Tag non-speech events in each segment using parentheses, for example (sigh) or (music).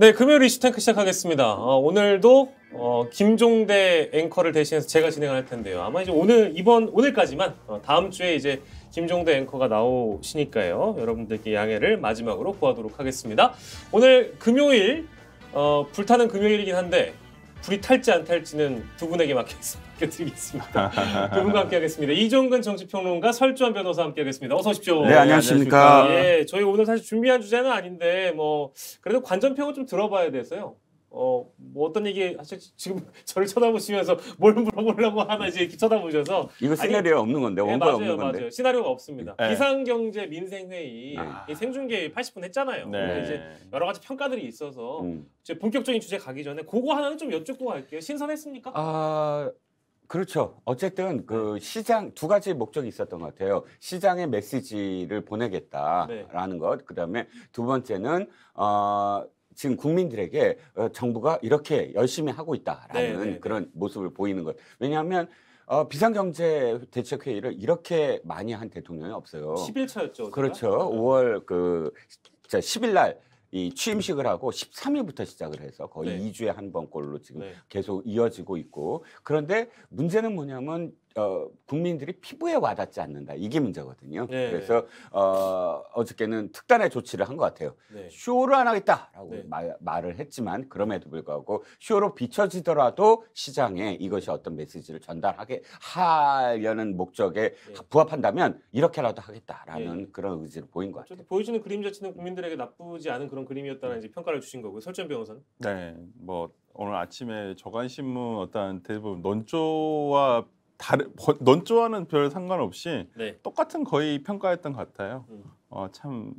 네, 금요일 이슈탱크 시작하겠습니다. 어, 오늘도 어, 김종대 앵커를 대신해서 제가 진행할 텐데요. 아마 이제 오늘 이번 오늘까지만 어, 다음 주에 이제 김종대 앵커가 나오시니까요. 여러분들께 양해를 마지막으로 구하도록 하겠습니다. 오늘 금요일 어, 불타는 금요일이긴 한데 불이 탈지 안 탈지는 두 분에게 맡겠습니다 드리겠습니다. (laughs) 두 분과 함께하겠습니다. 이종근 정치평론가 설주한 변호사 함께하겠습니다. 어서 오십시오. 네, 네, 안녕하십니까. 예, 저희 오늘 사실 준비한 주제는 아닌데 뭐 그래도 관전평을 좀 들어봐야 돼서요. 어, 뭐 어떤 얘기 하실지 지금 (laughs) 저를 쳐다보시면서 뭘 물어보려고 하나 이제 쳐다보셔서 이거 시나리오 없는 건데 원본 네, 없는 건데 맞아요. 시나리오가 없습니다. 네. 비상경제 민생회의 아. 생중계 80분 했잖아요. 네. 이제 여러 가지 평가들이 있어서 음. 이제 본격적인 주제 가기 전에 그거 하나는 좀 여쭙고 갈게요. 신선했습니까? 아 그렇죠. 어쨌든 그 네. 시장 두 가지 목적이 있었던 것 같아요. 시장의 메시지를 보내겠다라는 네. 것. 그다음에 두 번째는 어 지금 국민들에게 어, 정부가 이렇게 열심히 하고 있다라는 네네. 네, 그런 모습을 보이는 것. 왜냐하면 어, 비상경제 대책 회의를 이렇게 많이 한 대통령이 없어요. 11차였죠. 그렇죠. 5월 그 10일 날이 취임식을 하고 13일부터 시작을 해서 거의 네. 2주에 한 번꼴로 지금 네. 계속 이어지고 있고 그런데 문제는 뭐냐면 어, 국민들이 피부에 와닿지 않는다. 이게 문제거든요. 네. 그래서 어, 어저께는 특단의 조치를 한 것 같아요. 네. 쇼를 안 하겠다라고 네. 말, 말을 했지만 그럼에도 불구하고 쇼로 비춰지더라도 시장에 이것이 어떤 메시지를 전달하게 하려는 목적에 네. 부합한다면 이렇게라도 하겠다라는 네. 그런 의지를 보인 것 같아요. 보여주는 그림 자체는 국민들에게 나쁘지 않은 그런 그림이었다는 이제 평가를 주신 거고요. 설전 변호사는? 네, 뭐 오늘 아침에 저간신문 어떤 대부분 논조와 다른 넌조와는별 상관없이 네. 똑같은 거의 평가했던 것 같아요. 음. 어, 참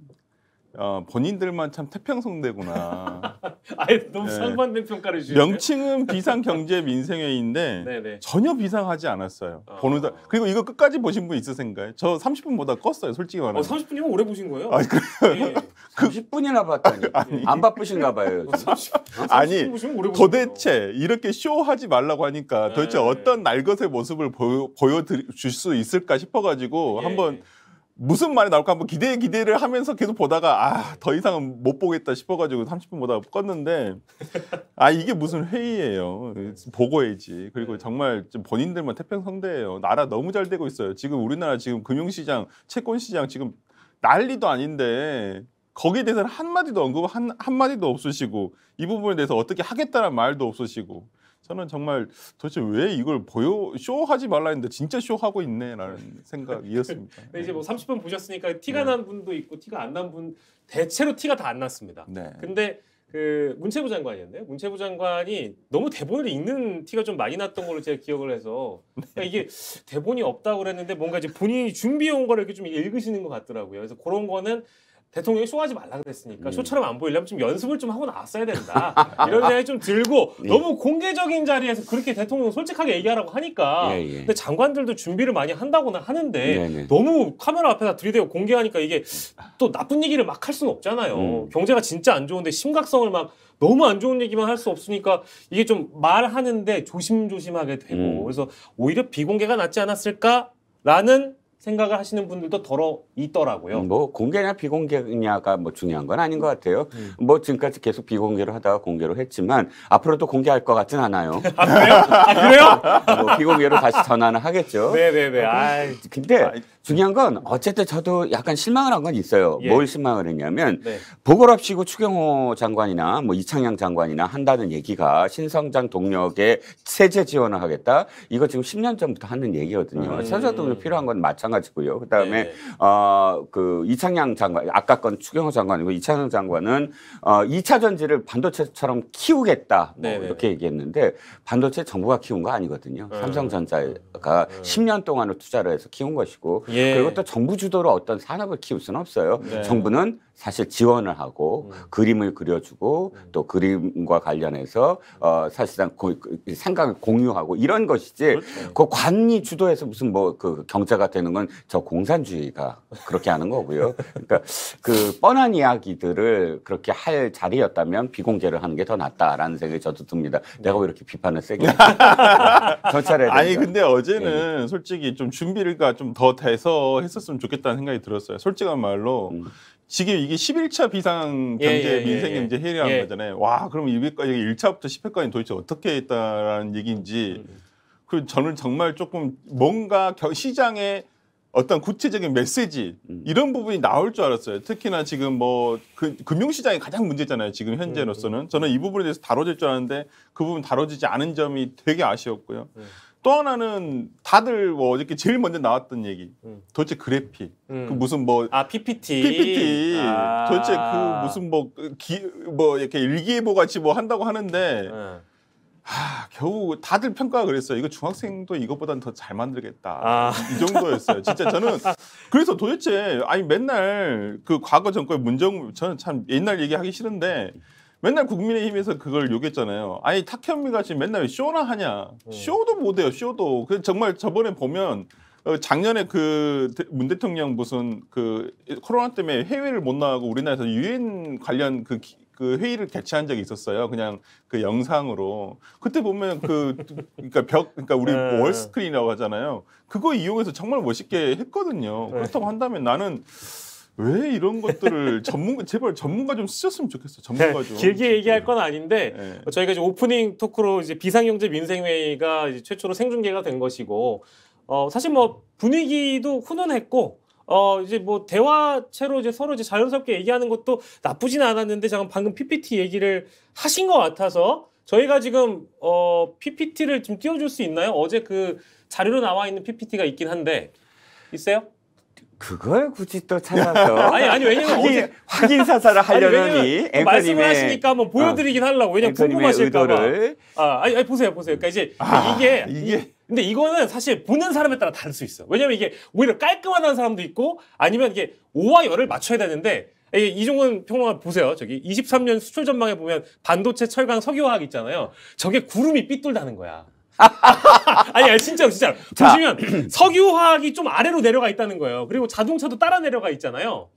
어, 본인들만 참 태평성대구나. (laughs) 아예 너무 네. 상반된 평가를 주시네. 명칭은 비상경제 민생회의인데 (laughs) 네, 네. 전혀 비상하지 않았어요. 어... 보는 다 그리고 이거 끝까지 보신 분 있으신가요? 저 30분보다 껐어요, 솔직히 말하면. 어, 30분이면 오래 보신 거예요? 아니, 예. (laughs) 그... 예. 그... 30분이나 봤다니. 아니... 안 바쁘신가 봐요. 30... 어, 아니, 도대체 이렇게 쇼하지 말라고 하니까 도대체 네. 어떤 날것의 모습을 보여, 보여수 있을까 싶어가지고 예. 한번 무슨 말이 나올까 한번 기대 기대를 하면서 계속 보다가 아더 이상은 못 보겠다 싶어가지고 30분 보다 껐는데 아 이게 무슨 회의예요 보고해야지 그리고 네. 정말 본인들만 태평성대예요 나라 너무 잘 되고 있어요 지금 우리나라 지금 금융시장 채권시장 지금 난리도 아닌데 거기에 대해서는 한마디도 언급 한, 한마디도 없으시고 이 부분에 대해서 어떻게 하겠다는 말도 없으시고 저는 정말 도대체 왜 이걸 보여 쇼하지 말라 했는데 진짜 쇼하고 있네라는 네. 생각이었습니다. (laughs) 네, 이제 뭐 30분 보셨으니까 티가 네. 난 분도 있고 티가 안 난 분 대체로 티가 다 안 났습니다. 네. 근데 그 문체부 장관이었네요. 문체부 장관이 너무 대본을 읽는 티가 좀 많이 났던 걸로 제가 기억을 해서 그 이게 대본이 없다고 그랬는데 뭔가 이제 본인이 준비해 온 거를 이렇게 좀 읽으시는 것 같더라고요. 그래서 그런 거는 대통령이 쇼하지 말라 그랬으니까 음. 쇼처럼 안 보이려면 좀 연습을 좀 하고 나왔어야 된다 (laughs) 이런 생각이 좀 들고 예. 너무 공개적인 자리에서 그렇게 대통령 솔직하게 얘기하라고 하니까 예, 예. 근데 장관들도 준비를 많이 한다고는 하는데 네, 네. 너무 카메라 앞에다 들이대고 공개하니까 이게 또 나쁜 얘기를 막 할 수는 없잖아요 음. 경제가 진짜 안 좋은데 심각성을 막 너무 안 좋은 얘기만 할 수 없으니까 이게 좀 말하는데 조심조심하게 되고 음. 그래서 오히려 비공개가 낫지 않았을까라는 생각을 하시는 분들도 더러 있더라고요. 뭐 공개냐 비공개냐가 뭐 중요한 건 아닌 것 같아요. 음. 음. 뭐 지금까지 계속 비공개로 하다가 공개로 했지만 앞으로도 공개할 것 같진 않아요. (laughs) 아 그래요? 아 그래요? 뭐 비공개로 다시 전환을 하겠죠. 네네네. 네, 네. 아, 근데 중요한 건 어쨌든 저도 약간 실망을 한 건 있어요. 예. 뭘 실망을 했냐면 네. 보궐합시고 추경호 장관이나 뭐 이창양 장관이나 한다는 얘기가 신성장 동력에 세제 지원을 하겠다. 이거 지금 10년 전부터 하는 얘기거든요. 음. 세제 돈이 필요한 건 마찬가지고요. 그다음에 네. 어그 이창양 장관 아까 건 추경호 장관이고 이창양 장관은 어 2차 전지를 반도체처럼 키우겠다. 뭐네 네, 네. 이렇게 얘기했는데 반도체 정부가 키운 거 아니거든요. 음. 삼성전자가 음. 10년 동안을 투자를 해서 키운 것이고 음. 예. 그리고 또 정부 주도로 어떤 산업을 키울 수는 없어요. 네. 정부는 사실 지원을 하고 음. 그림을 그려주고 음. 또 그림과 관련해서 어 사실상 고, 그, 생각을 공유하고 이런 것이지 그렇죠. 그 관이 주도해서 무슨 뭐 그 경제가 되는 건 저 공산주의가 그렇게 하는 거고요. 그러니까 그 뻔한 이야기들을 그렇게 할 자리였다면 비공개를 하는 게 더 낫다라는 생각이 저도 듭니다. 네. 내가 왜 이렇게 비판을 세게 네. (laughs) 전차례 아니 근데 어제는 네, 네. 솔직히 좀 준비가 좀 더해서 했었으면 좋겠다는 생각이 들었어요. 솔직한 말로 음. 지금 이게 11차 비상 경제 예, 예, 민생 경제 회의라는 예. 거잖아요. 와, 그럼 여기 1차부터 10회까지 도대체 어떻게 했다라는 얘기인지. 음. 그 저는 정말 조금 뭔가 시장에 어떤 구체적인 메시지 음. 이런 부분이 나올 줄 알았어요. 특히나 지금 뭐 그, 금융시장이 가장 문제잖아요. 지금 현재로서는 음, 음, 저는 이 부분에 대해서 다뤄질 줄 알았는데 그 부분 다뤄지지 않은 점이 되게 아쉬웠고요. 음. 또 하나는 다들 뭐 어저께 제일 먼저 나왔던 얘기. 음. 도대체 그래픽. 음. 그 무슨 뭐. 아, PPT. PPT. 아. 도대체 그 무슨 뭐, 그 기, 뭐 이렇게 일기예보 같이 뭐 한다고 하는데. 음. 네. 하, 아, 겨우 다들 평가가 그랬어요. 이거 중학생도 이것보단 더 잘 만들겠다. 아. 이 정도였어요. 진짜 저는 그래서 도대체 아니 맨날 그 과거 정권의 문정 저는 참 옛날 얘기하기 싫은데 맨날 국민의힘에서 그걸 욕했잖아요. 아니 탁현미가 지금 맨날 쇼나 하냐? 음. 쇼도 못해요. 쇼도. 그 정말 저번에 보면 어, 작년에 그 문 대통령 무슨 그 코로나 때문에 해외를 못 나가고 우리나라에서 유엔 관련 그, 그 회의를 개최한 적이 있었어요. 그냥 그 영상으로 그때 보면 그 그러니까 벽 그러니까 우리 네. 월 스크린이라고 하잖아요. 그거 이용해서 정말 멋있게 했거든요. 네. 그렇다고 한다면 나는 왜 이런 것들을 (laughs) 전문가 제발 전문가 좀 쓰셨으면 좋겠어. 전문가 네, 좀 길게 얘기할 건 아닌데 네. 저희가 이제 오프닝 토크로 이제 비상경제 민생회의가 이제 최초로 생중계가 된 것이고 어 사실 뭐 분위기도 훈훈했고 어 이제 뭐 대화체로 이제 서로 이제 자연스럽게 얘기하는 것도 나쁘진 않았는데 잠깐 방금 PPT 얘기를 하신 것 같아서 저희가 지금 어 PPT를 좀 띄워줄 수 있나요? 어제 그 자료로 나와 있는 PPT가 있긴 한데 있어요? 그걸 굳이 또 찾아서 (laughs) 아니 아니 왜냐면 확인, 어제 확인 사사를 하려는 이 말씀을 하시니까 한번 어, 보여드리긴 하려고 왜냐면 궁금하실까봐 아 아니, 아니, 보세요 보세요 그러니까 이제 아, 이게 이게 근데 이거는 사실 보는 사람에 따라 다를 수 있어 왜냐면 이게 오히려 깔끔하다는 사람도 있고 아니면 이게 5와 열을 맞춰야 되는데 이종훈 평론가 보세요. 저기 23년 수출 전망에 보면 반도체, 철강, 석유화학 있잖아요. 저게 구름이 삐뚤다는 거야. (laughs) 아니, 아니 진짜진짜 자. 보시면 석유화학이 좀 아래로 내려가 있다는 거예요. 그리고 자동차도 따라 내려가 있잖아요.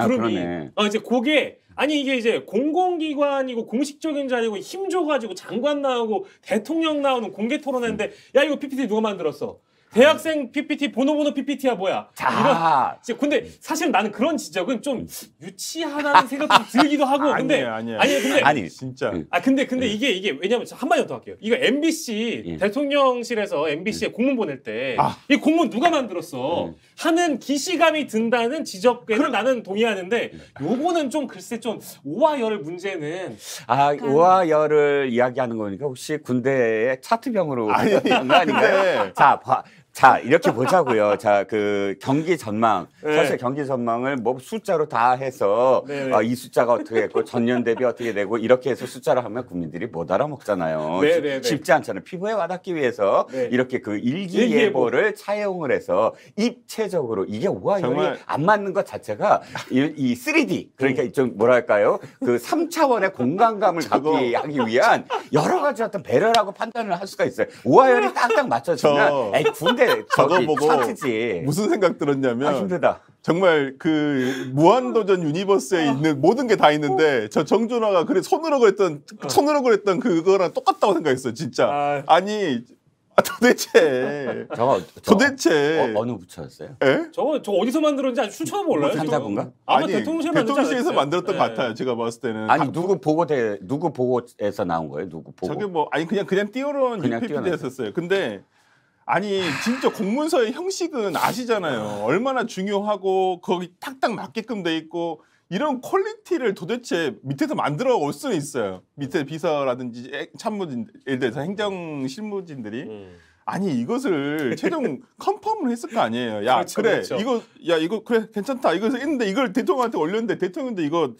그러이 아, 어, 이제 고게 아니 이게 이제 공공기관이고 공식적인 자리고 힘 줘가지고 장관 나오고 대통령 나오는 공개 토론회인데 음. 야 이거 PPT 누가 만들었어? 대학생 PPT 보노보노 PPT야 뭐야? 자, 이런, 근데 사실 나는 그런 지적은 좀 유치하다는 (laughs) 생각도 들기도 하고 근데 아니에요, 아니에요. 아니 근데 아니 진짜 그 아 근데 근데 응. 음. 이게 이게 왜냐면 한마디 더 할게요. 이거 MBC 응. 음. 대통령실에서 MBC에 응. 음. 공문 보낼 때이 아. 공문 누가 만들었어 하는 기시감이 든다는 지적에 그럼 나는 동의하는데 네. 요거는 좀 글쎄 좀 오와 열의 문제는 아 오와 열을 이야기하는 거니까 혹시 군대의 차트병으로 아니 (laughs) 아닌가요? 자 봐. 자 이렇게 보자고요. 자 그 경기 전망 네. 사실 경기 전망을 뭐 숫자로 다 해서 네. 어, 이 숫자가 어떻게 했고 전년 대비 어떻게 되고 이렇게 해서 숫자를 하면 국민들이 못 알아먹잖아요. 네, 네 쉽, 네. 지 않잖아요. 피부에 와닿기 위해서 이렇게 그 일기예보를 뭐 일기예보. 차용을 해서 입체적으로 이게 우아율이 안 맞는 것 자체가 이, 이 3D 그러니까 음. 좀 뭐랄까요 그 3차원의 공간감을 갖기 (laughs) 하기 위한 여러 가지 어떤 배려라고 판단을 할 수가 있어요. 우아율이 (laughs) 딱딱 맞춰지면 에 군대 그게 저거 보고 차트지. 무슨 생각 들었냐면 아, 힘들다. 정말 그 무한도전 유니버스에 아. 있는 모든 게 다 있는데 어. 저 정준하가 그래 손으로 그랬던 어. 손으로 그랬던 그거랑 똑같다고 생각했어 진짜. 아. 아니 아, 도대체. 저 저, 도대체 어, 느 부처였어요? 에? 저거 저 어디서 만들었는지 아직 추천 몰라요. 산자분가? 뭐 아마 아니, 대통령실 대통령실에서 만들었던 것 예. 같아요. 제가 봤을 때는. 아니 누구 보고대 누구 보고에서 나온 거예요? 누구 보고? 저게 뭐 아니 그냥 그냥 띄어놓은 UPP였었어요. 근데 아니 진짜 공문서의 형식은 아시잖아요. 얼마나 중요하고 거기 딱딱 맞게끔 돼 있고 이런 퀄리티를 도대체 밑에서 만들어 올 수는 있어요. 밑에 비서라든지 참모진, 예를 들어서 행정 실무진들이. 음. 아니 이것을 최종 (laughs) 컨펌을 했을 거 아니에요. 야 그렇죠, 그래 그렇죠. 이거 야 이거 그래 괜찮다 이거 했는데 이걸 대통령한테 올렸는데 대통령도 이거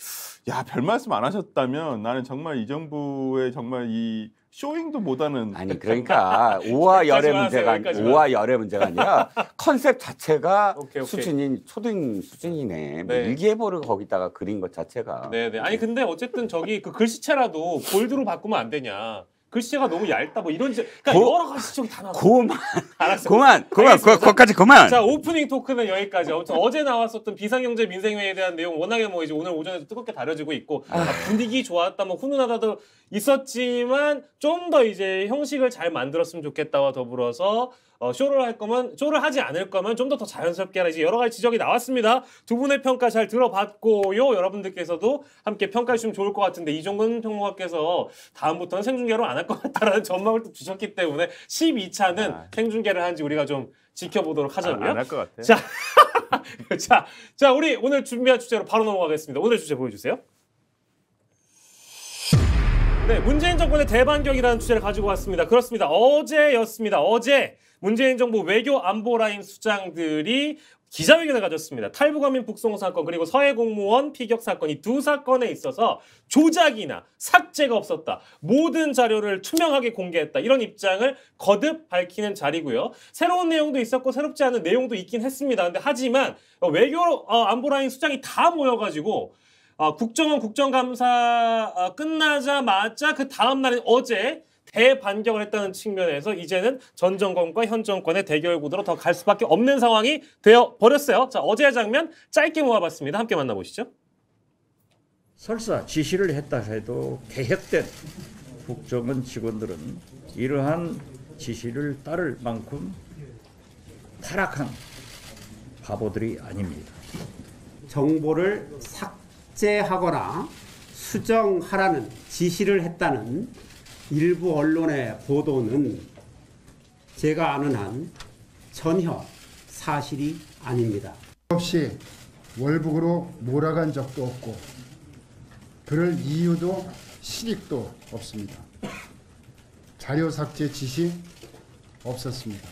야 별 말씀 안 하셨다면 나는 정말 이 정부의 정말 이 쇼잉도 못하는. 아니 그러니까 오와 열의 문제가 여기까지만. 오와 열의 문제가 아니라 컨셉 자체가 (laughs) 오케이, 오케이. 수준인 초등 수준이네. 뭐 네. 일기예보를 거기다가 그린 것 자체가. 네네. 네. 아니 근데 어쨌든 저기 그 글씨체라도 골드로 바꾸면 안 되냐. 글씨가 너무 얇다 뭐 이런 지 그러니까 고, 여러 가지 쪽이 다 나와. 고만. (laughs) 알았어. 고만. 고만. 거, 거까지 고만. 자, 오프닝 토크는 여기까지. 아 어제 나왔었던 비상경제 민생회에 대한 내용 워낙에 뭐 이제 오늘 오전에도 뜨겁게 다뤄지고 있고 아, 아. 분위기 좋았다 뭐 훈훈하다도 있었지만 좀 더 이제 형식을 잘 만들었으면 좋겠다와 더불어서 어, 쇼를 할 거면 쇼를 하지 않을 거면 좀 더 더 자연스럽게 하라 이제 여러 가지 지적이 나왔습니다. 두 분의 평가 잘 들어봤고요. 여러분들께서도 함께 평가해 주시면 좋을 것 같은데 이종근 평론가께서 다음부터는 생중계로 안 할 것 같다라는 (laughs) 전망을 또 주셨기 때문에 12차는 아. 생중계를 하는지 우리가 좀 지켜보도록 아, 하자고요. 안 할 것 같아요. 자, (laughs) 자, 자, 우리 오늘 준비한 주제로 바로 넘어가겠습니다. 오늘 주제 보여주세요. 네, 문재인 정권의 대반격이라는 주제를 가지고 왔습니다. 그렇습니다. 어제였습니다. 어제 문재인 정부 외교 안보 라인 수장들이 기자회견을 가졌습니다. 탈북어민 북송 사건 그리고 서해 공무원 피격 사건 이 두 사건에 있어서 조작이나 삭제가 없었다. 모든 자료를 투명하게 공개했다. 이런 입장을 거듭 밝히는 자리고요. 새로운 내용도 있었고 새롭지 않은 내용도 있긴 했습니다. 근데 하지만 외교 어, 안보라인 수장이 다 모여가지고 어, 국정원 국정감사 어, 끝나자마자 그 다음 날인 어제 대반격을 했다는 측면에서 이제는 전 정권과 현 정권의 대결 구도로 더 갈 수밖에 없는 상황이 되어 버렸어요. 자, 어제의 장면 짧게 모아봤습니다. 함께 만나보시죠. 설사 지시를 했다 해도 개혁된 국정원 직원들은 이러한 지시를 따를 만큼 타락한 바보들이 아닙니다. 정보를 삭제하거나 수정하라는 지시를 했다는 일부 언론의 보도는 제가 아는 한 전혀 사실이 아닙니다. 없이 월북으로 몰아간 적도 없고 그럴 이유도 실익도 없습니다. 자료 삭제 지시 없었습니다.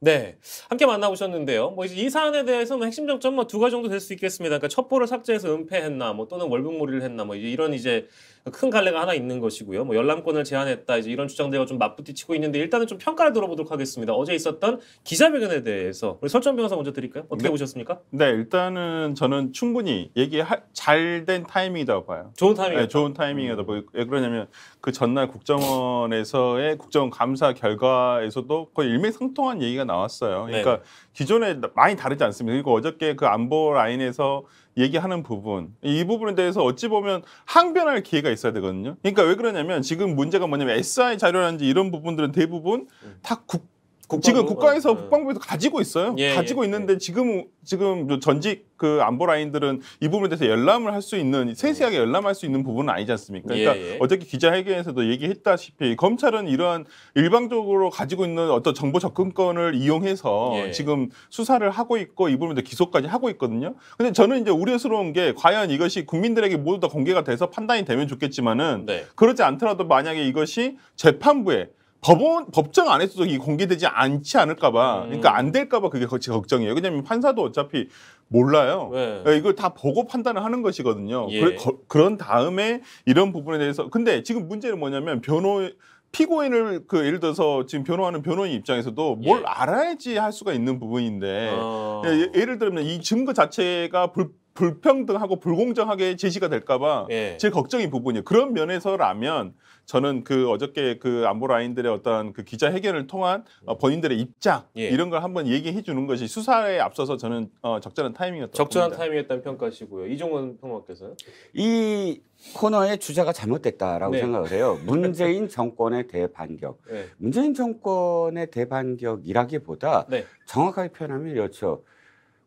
네. 함께 만나보셨는데요. 뭐 이제 이 사안에 대해서 뭐 핵심 정점 뭐두 가지 정도 될 수 있겠습니다. 그러니까 첩보를 삭제해서 은폐했나, 뭐 또는 월북몰이를 했나, 뭐 이런 이제 큰 갈래가 하나 있는 것이고요. 뭐 열람권을 제한했다 이제 이런 주장들과 좀 맞부딪히고 있는데 일단은 좀 평가를 들어보도록 하겠습니다. 어제 있었던 기자회견에 대해서 우리 설정 변호사 먼저 드릴까요? 어떻게 네. 보셨습니까? 네, 일단은 저는 충분히 얘기 잘 된 타이밍이라고 봐요. 좋은 타이밍. 네, 좋은 타이밍이다. 음. 뭐, 왜 그러냐면 그 전날 국정원에서의 국정원 감사 결과에서도 거의 일맥상통한 얘기가 나왔어요. 그러니까 네. 기존에 많이 다르지 않습니다. 그리고 어저께 그 안보 라인에서 얘기하는 부분 이 부분에 대해서 어찌 보면 항변할 기회가 있어야 되거든요. 그러니까 왜 그러냐면 지금 문제가 뭐냐면 SI 자료라든지 이런 부분들은 대부분 네. 다 국, 국방부, 지금 어, 국가에서 어, 국방부에서 가지고 있어요. 예, 가지고 예, 있는데 예. 지금 지금 전직 그 안보 라인들은 이 부분에 대해서 열람을 할 수 있는 세세하게 열람할 수 있는 부분은 아니지 않습니까? 예, 그러니까 예. 어저께 기자회견에서도 얘기했다시피 검찰은 이러한 일방적으로 가지고 있는 어떤 정보 접근권을 이용해서 예. 지금 수사를 하고 있고 이 부분에 기소까지 하고 있거든요. 근데 저는 이제 우려스러운 게 과연 이것이 국민들에게 모두 다 공개가 돼서 판단이 되면 좋겠지만은 네. 그렇지 않더라도 만약에 이것이 재판부에 법원 법정 안에서도 이 공개되지 않지 않을까봐 음. 그러니까 안 될까봐 그게 거- 제 걱정이에요. 왜냐하면 판사도 어차피 몰라요. 네. 그러니까 이걸 다 보고 판단을 하는 것이거든요. 예. 그런 다음에 이런 부분에 대해서 근데 지금 문제는 뭐냐면 변호 피고인을 그 예를 들어서 지금 변호하는 변호인 입장에서도 뭘 예. 알아야지 할 수가 있는 부분인데 어. 예, 예 를 들면 이 증거 자체가 불 불평등하고 불공정하게 제시가 될까봐 예. 제 걱정인 부분이에요. 그런 면에서라면 저는 그 어저께 그 안보 라인들의 어떤 그 기자 회견을 통한 어, 본인들의 입장 예. 이런 걸 한번 얘기해 주는 것이 수사에 앞서서 저는 어, 적절한 타이밍이었다. 적절한 봅니다. 타이밍이었다는 평가시고요. 이종원 평론가께서는 이 코너의 주제가 잘못됐다라고 네. 생각을 해요. 문재인 (laughs) 정권의 대반격. 네. 문재인 정권의 대반격이라기보다 네. 정확하게 표현하면 이렇죠.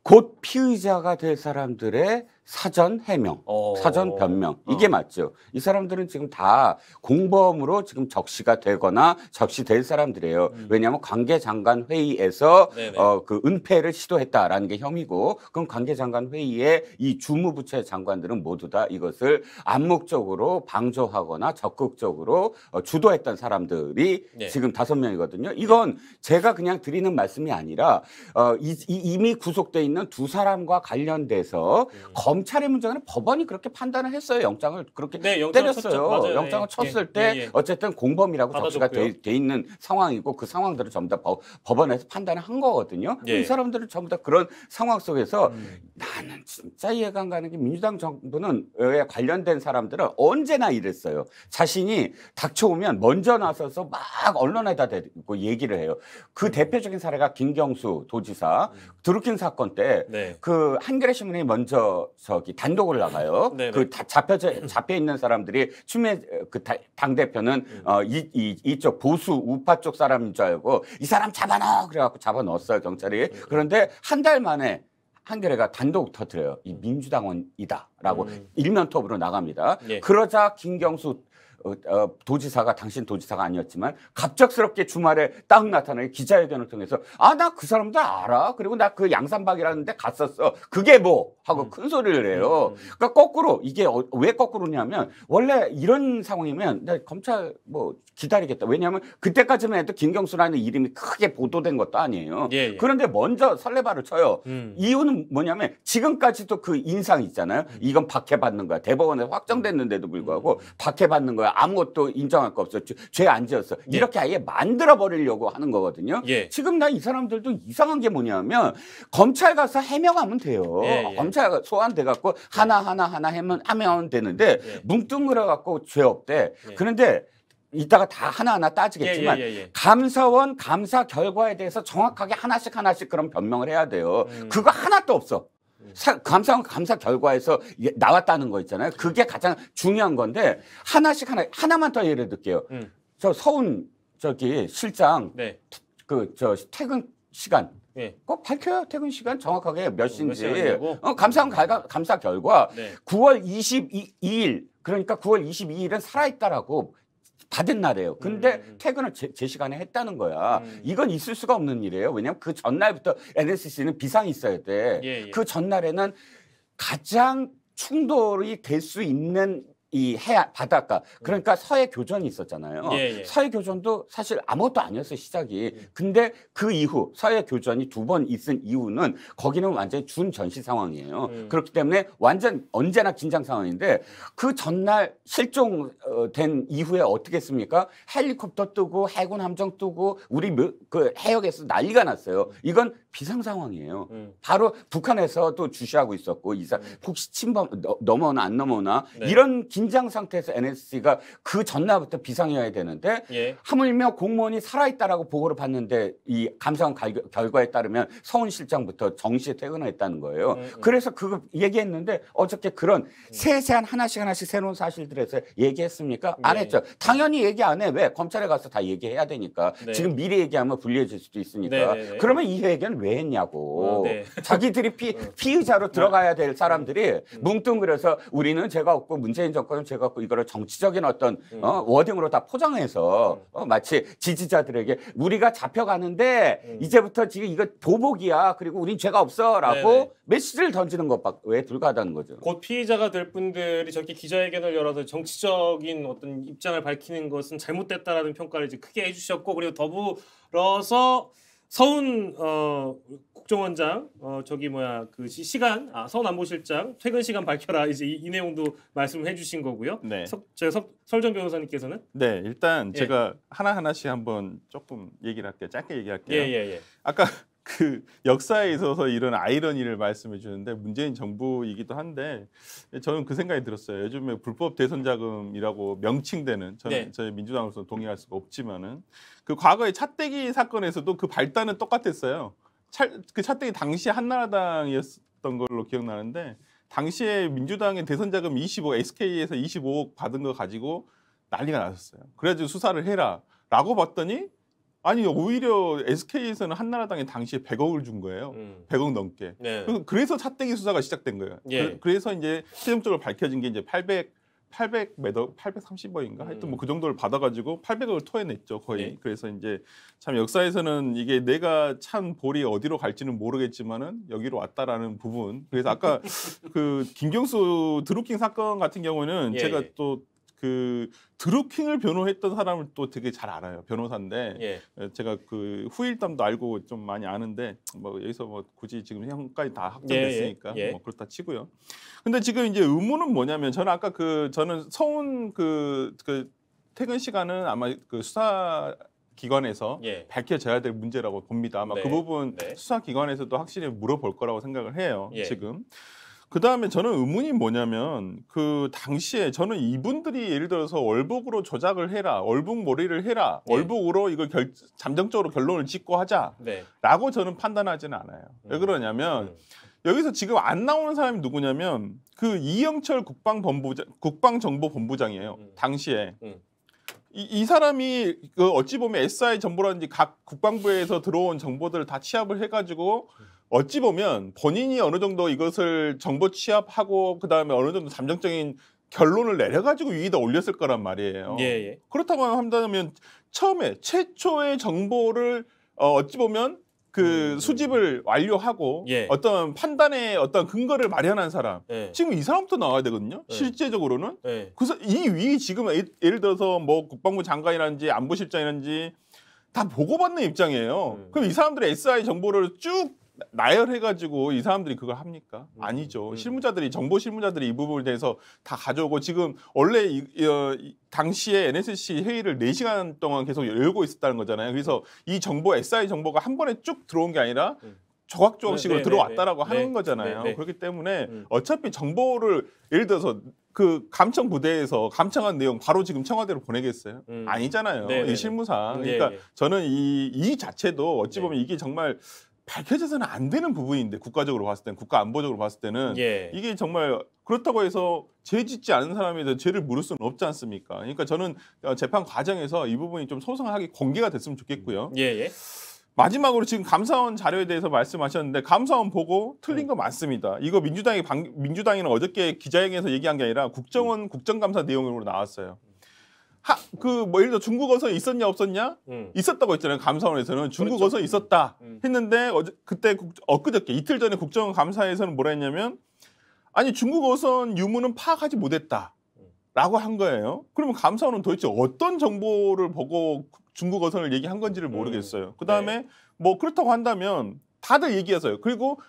곧 피의자가 될 사람들의 사전 해명, 어... 사전 변명 이게 어. 맞죠. 이 사람들은 지금 다 공범으로 지금 적시가 되거나 적시된 사람들이에요. 음. 왜냐하면 관계장관 회의에서 어, 그 은폐를 시도했다라는 게 혐의고, 그럼 관계장관 회의에 이 주무부처의 장관들은 모두 다 이것을 암묵적으로 방조하거나 적극적으로 어, 주도했던 사람들이 네. 지금 다섯 명이거든요. 이건 네. 제가 그냥 드리는 말씀이 아니라 어, 이, 이, 이미 구속돼 있는 두 사람과 관련돼서 음. 검 음. 경찰의 문제가 아니라 법원이 그렇게 판단을 했어요. 영장을 그렇게 네, 영장을 때렸어요. 영장을 예. 쳤을 예, 때 예, 예. 어쨌든 공범이라고 접수가 돼, 돼, 있는 상황이고 그 상황들을 전부 다 법, 원에서 판단을 한 거거든요. 예. 이 사람들은 전부 다 그런 상황 속에서 음. 나는 진짜 이해가 안 가는 게 민주당 정부는 에 관련된 사람들은 언제나 이랬어요. 자신이 닥쳐오면 먼저 나서서 막 언론에다 대고 얘기를 해요. 그 음. 대표적인 사례가 김경수 도지사 음. 드루킹 사건 때그 네. 그 한겨레 신문이 먼저 저기 단독을 나가요. (laughs) 네네. 그 잡혀 잡혀 있는 사람들이 추미애 그당 대표는 음. 어, 이, 이 이쪽 보수 우파 쪽 사람인 줄 알고 이 사람 잡아놔 그래갖고 잡아넣었어요 경찰이. 음. 그런데 한 달 만에 한겨레가 단독 터트려요. 이 민주당원이다라고 음. 일면톱으로 나갑니다. 예. 그러자 김경수 어, 어, 도지사가 당신 도지사가 아니었지만 갑작스럽게 주말에 딱 나타나게 기자회견을 통해서 아 나 그사람도 알아 그리고 나 그 양산박이라는데 갔었어 그게 뭐 하고 음. 큰 소리를 해요. 음, 음. 그러니까 거꾸로 이게 어, 왜 거꾸로냐면 원래 이런 상황이면 내 검찰 뭐 기다리겠다. 왜냐하면 그때까지만 해도 김경수라는 이름이 크게 보도된 것도 아니에요. 예, 예. 그런데 먼저 설레발을 쳐요. 음. 이유는 뭐냐면 지금까지도 그 인상 있잖아요. 음. 이건 박해받는 거야. 대법원에 확정됐는데도 불구하고 박해받는 거야. 아무것도 인정할 거 없어. 죄안 지었어. 예. 이렇게 아예 만들어 버리려고 하는 거거든요. 예. 지금 나 이 사람들도 이상한 게 뭐냐면 검찰 가서 해명하면 돼요. 예, 예. 검찰 소환사 소환돼 갖고 하나 네. 하나 하나 하면 하면 되는데 네. 뭉뚱그려 갖고 죄 없대. 네. 그런데 이따가 다 하나하나 따지겠지만 예, 예, 예, 예, 감사원 감사 결과에 대해서 정확하게 하나씩 하나씩 그런 변명을 해야 돼요. 음. 그거 하나도 없어. 음. 사, 감사원 감사 결과에서 예, 나왔다는 거 있잖아요. 그게 가장 중요한 건데 하나씩 하나 하나만 더 예를 들게요. 음. 저 서훈 저기 실장 네. 그저 퇴근 시간 예. 꼭 밝혀요. 퇴근 시간 정확하게 몇 어, 시인지. 어, 감사 결과, 음. 감사 결과 네. 9월 22일 그러니까 9월 22일은 살아있다라고 받은 날이에요. 근데 음, 음, 음. 퇴근을 제, 제, 시간에 했다는 거야. 음. 이건 있을 수가 없는 일이에요. 왜냐하면 그 전날부터 NSC는 비상이 있어야 돼. 예, 예. 그 전날에는 가장 충돌이 될 수 있는 이 해안 바닷가 음. 그러니까 서해 교전이 있었잖아요. 예, 예. 서해 교전도 사실 아무것도 아니었어요 시작이. 음. 근데 그 이후 서해 교전이 두 번 있은 이후는 거기는 완전히 준전시 상황이에요. 음. 그렇기 때문에 완전 언제나 긴장 상황인데 그 전날 실종된 어, 이후에 어떻게 했습니까? 헬리콥터 뜨고 해군 함정 뜨고 우리 그 해역에서 난리가 났어요. 음. 이건 비상 상황이에요. 음. 바로 북한에서 또 주시하고 있었고 이사 음. 혹시 침범 넘어나안넘어나 네. 이런 긴장 상태에서 NSC가 그 전날부터 비상이어야 되는데 예. 하물며 공무원이 살아있다라고 보고를 받는데 이 감사원 결과에 따르면 서훈 실장부터 정시에 퇴근했다는 거예요. 음, 음. 그래서 그거 얘기했는데 어저께 그런 음. 세세한 하나씩 하나씩 새로운 사실들에서 얘기했습니까? 안 네. 했죠. 당연히 얘기 안 해. 왜? 검찰에 가서 다 얘기해야 되니까. 네. 지금 미리 얘기하면 불리해질 수도 있으니까. 네, 네, 네. 그러면 이 회견 왜 했냐고. 어, 네. (laughs) 자기들이 피, 어. 피의자로 네. 들어가야 될 사람들이 네. 음. 뭉뚱그려서 우리는 죄가 없고 문재인 정권은 죄가 없고 이거를 정치적인 어떤 음. 어, 워딩으로 다 포장해서 음. 어, 마치 지지자들에게 우리가 잡혀가는데 이제부터 지금 이거 보복이야. 그리고 우린 죄가 없어라고 네, 네. 메시지를 던지는 것밖에 왜 불가하다는 거죠. 곧 피의자가 될 분들이 저렇게 기자회견을 열어서 정치적인 어떤 입장을 밝히는 것은 잘못됐다라는 평가를 이제 크게 해주셨고 그리고 더불어서 서훈 어, 국정원장 어, 저기 뭐야 그 시, 시간 아, 서훈 안보실장 퇴근 시간 밝혀라 이제 이, 이 내용도 말씀해주신 거고요. 네. 석, 제가 석, 설정 변호사님께서는 네 일단 예. 제가 하나 하나씩 한번 조금 얘기를 할게요. 짧게 얘기할게요. 예 예예. 예, 예, 아까 그 역사에 있어서 이런 아이러니를 말씀해 주는데 문재인 정부이기도 한데 저는 그 생각이 들었어요. 요즘에 불법 대선 자금이라고 명칭되는 저는 네. 저희 민주당으로서 동의할 수가 없지만은 그 과거의 차떼기 사건에서도 그 발단은 똑같았어요. 차, 그 차떼기 당시 한나라당이었던 걸로 기억나는데 당시에 민주당의 대선 자금 25억 SK에서 25억 받은 거 가지고 난리가 났었어요. 그래가지고 수사를 해라라고 봤더니 아니 오히려 SK에서는 한나라당에 당시에 100억을 준 거예요. 음. 100억 넘게. 네. 그래서 차떼기 수사가 시작된 거예요. 예. 그, 래서 이제 최종적으로 밝혀진 게 이제 800 800 매덕 830억인가 음. 하여튼 뭐 그 정도를 받아가지고 800억을 토해냈죠 거의. 예. 그래서 이제 참 역사에서는 이게 내가 찬 볼이 어디로 갈지는 모르겠지만은 여기로 왔다라는 부분. 그래서 아까 (laughs) 그 김경수 드루킹 사건 같은 경우는 예. 제가 예. 또그 드루킹을 변호했던 사람을 또 되게 잘 알아요. 변호사인데 예. 제가 그 후일담도 알고 좀 많이 아는데 뭐 여기서 뭐 굳이 지금 형까지 다 확정됐으니까 예, 예. 예. 뭐 그렇다 치고요. 근데 지금 이제 의문은 뭐냐면 저는 아까 그 저는 서운 그, 그 퇴근 시간은 아마 그 수사 기관에서 예. 밝혀져야 될 문제라고 봅니다. 아마 그 네. 그 부분 네. 수사기관에서도 확실히 물어볼 거라고 생각을 해요. 예. 지금. 그 다음에 저는 의문이 뭐냐면 그 당시에 저는 이분들이 예를 들어서 월북으로 조작을 해라, 월북 몰이를 해라, 네. 월북으로 이걸 결, 잠정적으로 결론을 짓고 하자라고 네. 저는 판단하지는 않아요. 음. 왜 그러냐면 음. 여기서 지금 안 나오는 사람이 누구냐면 그 이영철 국방본부장, 국방정보본부장이에요. 음. 당시에. 음. 이, 이 사람이 그 어찌 보면 SI 정보라든지 각 국방부에서 들어온 정보들을 다 취합을 해가지고 음. 어찌 보면 본인이 어느 정도 이것을 정보 취합하고 그다음에 어느 정도 잠정적인 결론을 내려가지고 위에다 올렸을 거란 말이에요. 예, 예. 그렇다고 한다면 처음에 최초의 정보를 어, 어찌 보면 그 음, 음. 수집을 음. 완료하고 예. 어떤 판단의 어떤 근거를 마련한 사람 예. 지금 이 사람부터 나와야 되거든요 예. 실제적으로는 예. 그래서 이 위에 지금 예를 들어서 뭐 국방부 장관이라든지 안보실장이라든지 다 보고받는 입장이에요 음. 그럼 이 사람들의 SI 정보를 쭉 나열해가지고 이 사람들이 그걸 합니까? 음, 아니죠. 음. 실무자들이 정보 실무자들이 이 부분에 대해서 다 가져오고 지금 원래 이, 어, 당시에 NSC 회의를 4시간 동안 계속 열고 있었다는 거잖아요. 그래서 이 정보 SI 정보가 한 번에 쭉 들어온 게 아니라 조각조각식으로 음. 네, 네, 들어왔다라고 네, 네. 하는 네, 거잖아요. 그렇기 때문에 어차피 정보를 예를 들어서 그 감청 부대에서 감청한 내용 바로 지금 청와대로 보내겠어요? 음. 아니잖아요. 이 실무상. 예, 그러니까 예. 저는 이, 이 자체도 어찌 보면 이게 정말 밝혀져서는 안 되는 부분인데 국가적으로 봤을 때는 국가 안보적으로 봤을 때는 예. 이게 정말 그렇다고 해서 죄 짓지 않은 사람에 대해 죄를 물을 수는 없지 않습니까? 그러니까 저는 어, 재판 과정에서 이 부분이 좀 소상하게 공개가 됐으면 좋겠고요. 예, 예. 마지막으로 지금 감사원 자료에 대해서 말씀하셨는데 감사원 보고 틀린 음. 거맞습니다 이거 민주당이 방, 민주당이는 어저께 기자회견에서 얘기한 게 아니라 국정원 국정감사 내용으로 나왔어요. 하, 그 뭐 예를 들어 중국어서 있었냐 없었냐 음. 있었다고 했잖아요 감사원에서는 중국어선 그렇죠. 있었다 음. 음. 했는데 어제 그때 국, 엊그저께 이틀 전에 국정감사에서는 뭐라 했냐면 아니 중국어선 유무는 파악하지 못했다 라고 한 거예요 그러면 감사원은 도대체 어떤 정보를 보고 중국어선을 얘기한 건지를 음. 모르겠어요 음. 그다음에 네. 뭐 그렇다고 한다면 다들 얘기해서요 그리고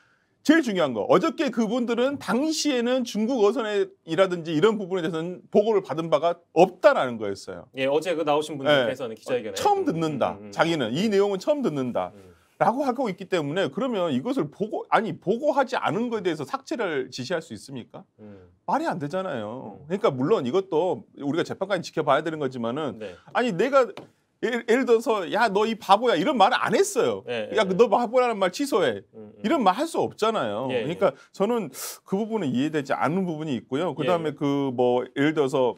제일 중요한 거 어저께 그분들은 당시에는 중국 어선이라든지 이런 부분에 대해서는 보고를 받은 바가 없다라는 거였어요. 예, 어제 그 나오신 분들께서는 예, 기자회견에 처음 듣는다. 음, 음, 음, 자기는 이 내용은 처음 듣는다. 음. 라고 하고 있기 때문에 그러면 이것을 보고 아니 보고하지 않은 것에 대해서 삭제를 지시할 수 있습니까? 음. 말이 안 되잖아요. 음. 그러니까 물론 이것도 우리가 재판까지 지켜봐야 되는 거지만은 네. 아니 내가 예를, 예를 들어서 야 너 이 바보야 이런 말을 안 했어요. 예, 예 야너 예. 바보라는 말 취소해. 음, 음. 이런 말 할 수 없잖아요. 예, 그러니까 저는 그 부분은 이해되지 않는 부분이 있고요. 그다음에 그 뭐 예를 들어서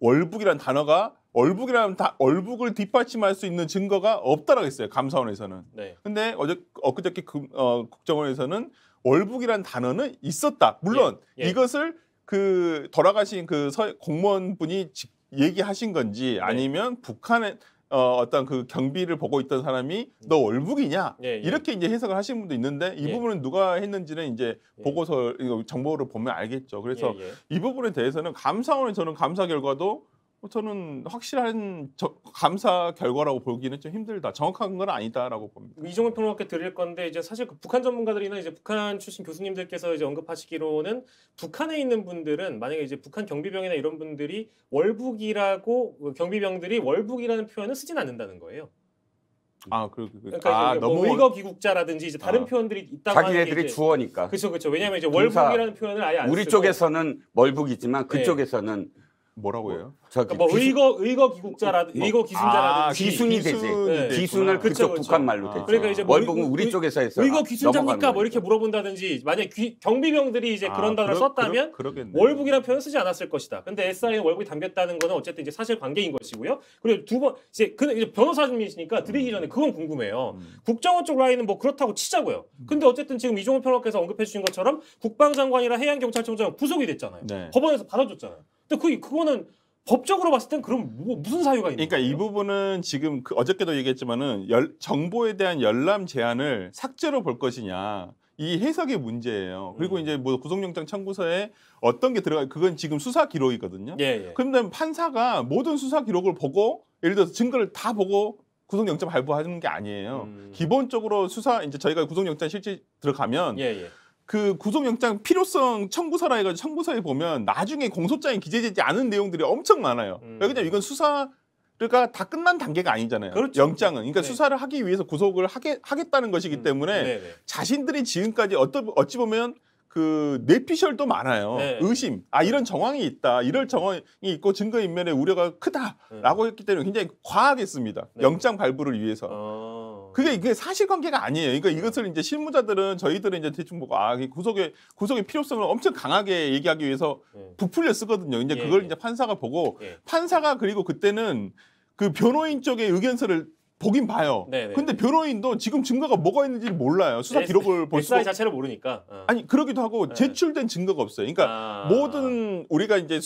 월북이라는 단어가 얼북이라는 다 얼북을 뒷받침할 수 있는 증거가 없다라고 했어요 감사원에서는. 네. 근데 어제 엊그저께 그, 어, 국정원에서는 월북이란 단어는 있었다. 물론 예, 예. 이것을 그 돌아가신 그 서, 공무원분이 직, 얘기하신 건지 네. 아니면 북한의 어, 어떤 그 경비를 보고 있던 사람이 음. 너 월북이냐 예, 예. 이렇게 이제 해석을 하시는 분도 있는데 이 예. 부분은 누가 했는지는 이제 예. 보고서 이거 정보를 보면 알겠죠. 그래서 예, 예. 이 부분에 대해서는 감사원에 저는 감사 결과도 어, 저는 확실한 저, 감사 결과라고 보기는 좀 힘들다. 정확한 건 아니다라고 봅니다. 이종호 평론가께 드릴 건데 이제 사실 그 북한 전문가들이나 이제 북한 출신 교수님들께서 이제 언급하시기로는 북한에 있는 분들은 만약에 이제 북한 경비병이나 이런 분들이 월북이라고 경비병들이 월북이라는 표현을 쓰진 않는다는 거예요. 아, 그, 그, 그 그러니까 아, 뭐 너무 의거 귀국자라든지 이제 다른 아, 표현들이 있다고 자기네들이 이제, 주어니까. 그렇죠, 그렇죠. 왜냐하면 이제 월북이라는 표현을 아예 안 우리 쓰고. 쪽에서는 월북이지만 네. 그쪽에서는 네. 뭐라고 해요? 저 뭐, 그러니까 뭐 의거 의거 기국자라든 의거 뭐, 기순자라든지 아, 기순이 되지. 네. 기순을 그쵸, 그쪽 그 북한 말로 되죠. 그러니까 이제 뭐 월북은 우리 쪽에서 해서 의거 기순자니까뭐 이렇게 물어본다든지 만약 에 경비병들이 이제 아, 그런 단어를 썼다면 그러, 월북이라는 표현 쓰지 않았을 것이다. 근데 s i 월북이 담겼다는 거는 어쨌든 이제 사실 관계인 것이고요. 그리고 두 번 이제 그 이제 변호사님이시니까 드리기 전에 그건 궁금해요. 음. 국정원 쪽 라인은 뭐 그렇다고 치자고요. 근데 어쨌든 지금 이종호 평론가께서 언급해 주신 것처럼 국방장관이랑 해양경찰청장 부속이 됐잖아요. 네. 법원에서 받아줬잖아요. 근데 그 그거는 법적으로 봤을 땐 그럼 뭐, 무슨 사유가 있는 그러니까 이 부분은 지금 그 어저께도 얘기했지만은 열, 정보에 대한 열람 제한을 삭제로 볼 것이냐 이 해석의 문제예요. 그리고 음. 이제 뭐 구속영장 청구서에 어떤 게 들어가 그건 지금 수사 기록이거든요. 예, 예. 그런데 판사가 모든 수사 기록을 보고 예를 들어서 증거를 다 보고 구속영장 발부하는 게 아니에요. 음. 기본적으로 수사 이제 저희가 구속영장 실질 들어가면 예, 예. 그 구속영장 필요성 청구서라 해가지고 청구서에 보면 나중에 공소장에 기재되지 않은 내용들이 엄청 많아요. 음. 왜냐면 이건 수사 그러니까 다 끝난 단계가 아니잖아요. 그렇죠. 영장은. 그러니까 네. 수사를 하기 위해서 구속을 하게, 하겠다는 것이기 음. 때문에 네네. 네. 자신들이 지금까지 어떠, 어찌 보면 그 뇌피셜도 많아요. 네. 의심. 아 이런 정황이 있다. 이럴 정황이 있고 증거인멸의 우려가 크다라고 네. 했기 때문에 굉장히 과하겠습니다 네. 영장 발부를 위해서. 어... 그게 이게 사실관계가 아니에요. 그러니까 이것을 이제 실무자들은 저희들은 이제 대충 보고 아 구속의 구속의 필요성을 엄청 강하게 얘기하기 위해서 예. 부풀려 쓰거든요. 이제 예, 그걸 예. 이제 판사가 보고 판사가 그리고 그때는 그 변호인 쪽의 의견서를 보긴 봐요. 네네. 네. 근데 변호인도 지금 증거가 뭐가 있는지 몰라요. 수사 기록을 볼 수가 자체를 모르니까. 어. 아니 그러기도 하고 네. 제출된 증거가 없어요. 그러니까 아... 모든 우리가 이제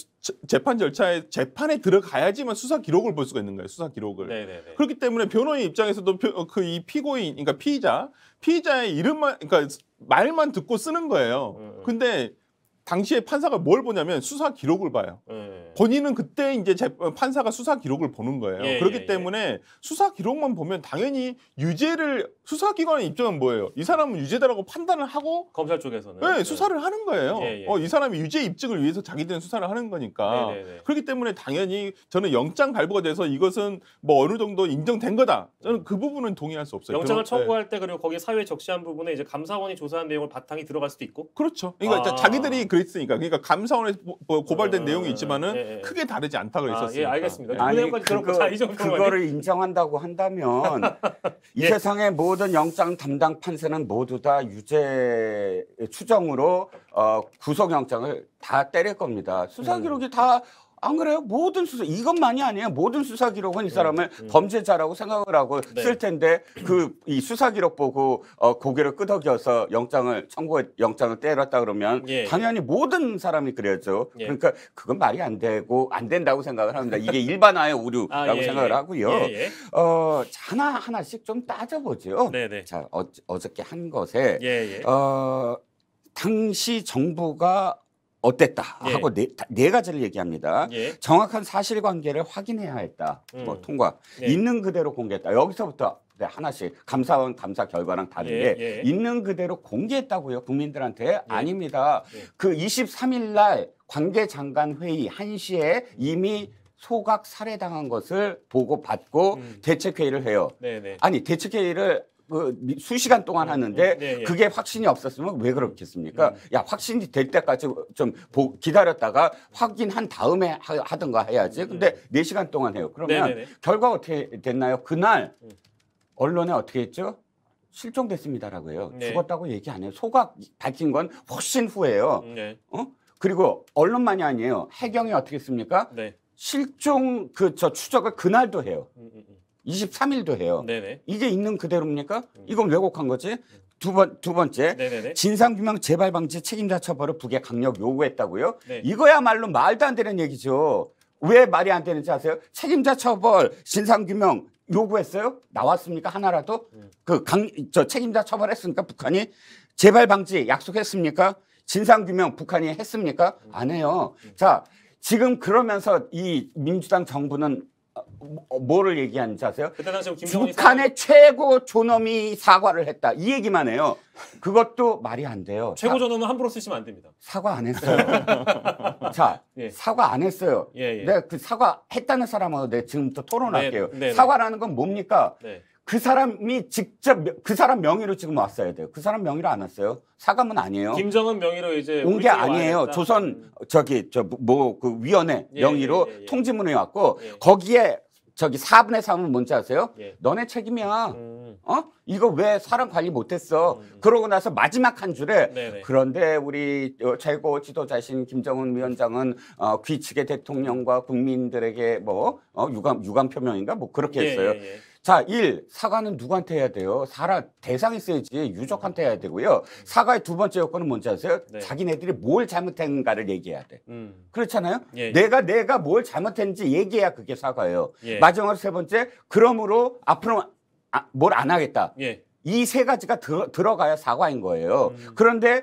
재판 절차에 재판에 들어가야지만 수사 기록을 볼 수가 있는 거예요. 수사 기록을. 네네네. 네, 그렇기 때문에 변호인 입장에서도 어, 그이 피고인, 그러니까 피의자, 피의자의 이름만, 그러니까 말만 듣고 쓰는 거예요. 음. 음. 근데 당시에 판사가 뭘 보냐면 수사 기록을 봐요. 예. 본인은 그때 이제 재, 어, 판사가 수사 기록을 보는 거예요. 예, 그렇기 예, 예, 때문에 수사 기록만 보면 당연히 유죄를 수사기관의 입장은 뭐예요? 이 사람은 유죄다라고 판단을 하고 검찰 쪽에서는 네, 수사를 예. 하는 거예요. 어, 이 사람이 유죄 입증을 위해서 자기들은 수사를 하는 거니까 네, 네, 네. 그렇기 때문에 당연히 저는 영장 발부가 돼서 이것은 뭐 어느 정도 인정된 거다. 저는 그 부분은 동의할 수 없어요. 영장을 그런, 청구할 때 그리고 거기에 사회에 적시한 부분에 이제 감사원이 조사한 내용을 바탕이 들어갈 수도 있고 그렇죠. 그러니까 아. 자기들이 그 있으니까 그러니까 감사원에서 고발된 어, 내용이 있지만은 예, 예. 크게 다르지 않다 고했었어요 아, 예, 알겠습니다. 아니, 그 그거, 그거를 인정한다고 한다면 (laughs) 이 예. 세상의 모든 영장 담당 판사는 모두 다 유죄 추정으로 어, 구속영장을 다 때릴 겁니다. 수사 음. 기록이 음. 다안 그래요? 모든 수사 이것만이 아니에요. 모든 수사 기록은 이 사람을 음, 음. 범죄자라고 생각을 하고 네. 쓸 텐데 그 이 수사 기록 보고 어, 고개를 끄덕여서 영장을 청구 영장을 때렸다 그러면 예, 당연히 예. 모든 사람이 그래죠 예. 그러니까 그건 말이 안 되고 안 된다고 생각을 합니다. 이게 일반화의 오류라고 아, 예, 예. 생각을 하고요. 예, 어, 하나 하나씩 좀 따져보죠. 네네. 네. 자 어, 저께한 것에 어, 당시 정부가 어땠다 예. 하고 네, 네 가지를 얘기합니다. 예. 정확한 사실관계를 확인해야 했다. 음. 뭐 통과 예. 있는 그대로 공개했다. 여기서부터 네, 하나씩 감사원 감사 결과랑 다른게 예, 예. 있는 그대로 공개했다고요 국민들한테 아닙니다. 그 23일 날 관계 장관 회의 1시에 이미 소각 살해당한 것을 보고받고 음. 대책회의를 해요. 네네. 네. 아니 대책회의를 그 수시간 동안 음, 하는데 음. 네, 네, 그게 확신이 없었으면 왜 그렇겠습니까? 음. 야 확신이 될 때까지 좀 보, 기다렸다가 확인한 다음에 하, 하 든가 해야지. 근데 네 시간 동안 해요. 그러면 네, 네, 결과 어떻게 됐나요? 그날 언론에 어떻게 했죠? 실종됐습니다라고 해요. 네. 죽었다고 얘기 안 해요. 소각 밝힌 건 훨씬 후예요. 네. 어? 그리고 언론만이 아니에요. 해경이 어떻게 했습니까? 네. 실종 그 저 추적을 그날도 해요. 음, 음, 음. 23일도 해요. 네네. 이게 있는 그대로입니까? 이건 왜곡한 거지? 두 번, 두 번째. 진상규명 재발 방지 책임자 처벌을 북에 강력 요구했다고요? 네. 이거야말로 말도 안 되는 얘기죠. 왜 말이 안 되는지 아세요? 책임자 처벌, 진상규명 요구했어요? 나왔습니까? 하나라도? 음. 그 강, 저 책임자 처벌했습니까? 북한이? 재발 방지 약속했습니까? 진상규명 북한이 했습니까? 안 해요. 자, 지금 그러면서 이 민주당 정부는 어, 뭐를 얘기하는지 아세요? 북한의 사 최고 존엄이 사과를 했다. 이 얘기만 해요. 그것도 말이 안 돼요. 최고 존엄은 함부로 쓰시면 안 됩니다. 사과 안 했어요. (laughs) 자, 예. 사과 안 했어요. 예, 예. 내가 네, 그 사과 했다는 사람하고 내가 지금부터 토론할게요. 네, 네, 네. 사과라는 건 뭡니까? 네. 그 사람이 직접 그 사람 명의로 지금 왔어야 돼요. 그 사람 명의로 안 왔어요. 사감은 아니에요. 김정은 명의로 이제 온 게 아니에요. 조선 음. 저기 저 뭐 그 위원회 예, 예, 명의로 예, 예, 통지문에 왔고 예. 거기에 저기 4분의 3은 뭔지 아세요? 너네 책임이야. 음. 어? 이거 왜 사람 관리 못했어? 음. 음. 그러고 나서 마지막 한 줄에 네네. 네. 그런데 우리 어, 최고 지도자신 김정은 위원장은 어, 귀치의 대통령과 국민들에게 뭐 어, 유감 유감 표명인가 뭐 그렇게 했어요. 자, 일 사과는 누구한테 해야 돼요? 사람 대상이 있어야지 유족한테 해야 되고요. 음. 사과의 두 번째 요건은 뭔지 아세요? 네. 자기네들이 뭘 잘못했는가를 얘기해야 돼. 음. 그렇잖아요? 예, 예. 내가 내가 뭘 잘못했는지 얘기해야 그게 사과예요. 예. 마지막으로 세 번째, 그러므로 앞으로 아, 뭘안 하겠다. 예. 이세 가지가 들, 들어가야 사과인 거예요. 음. 그런데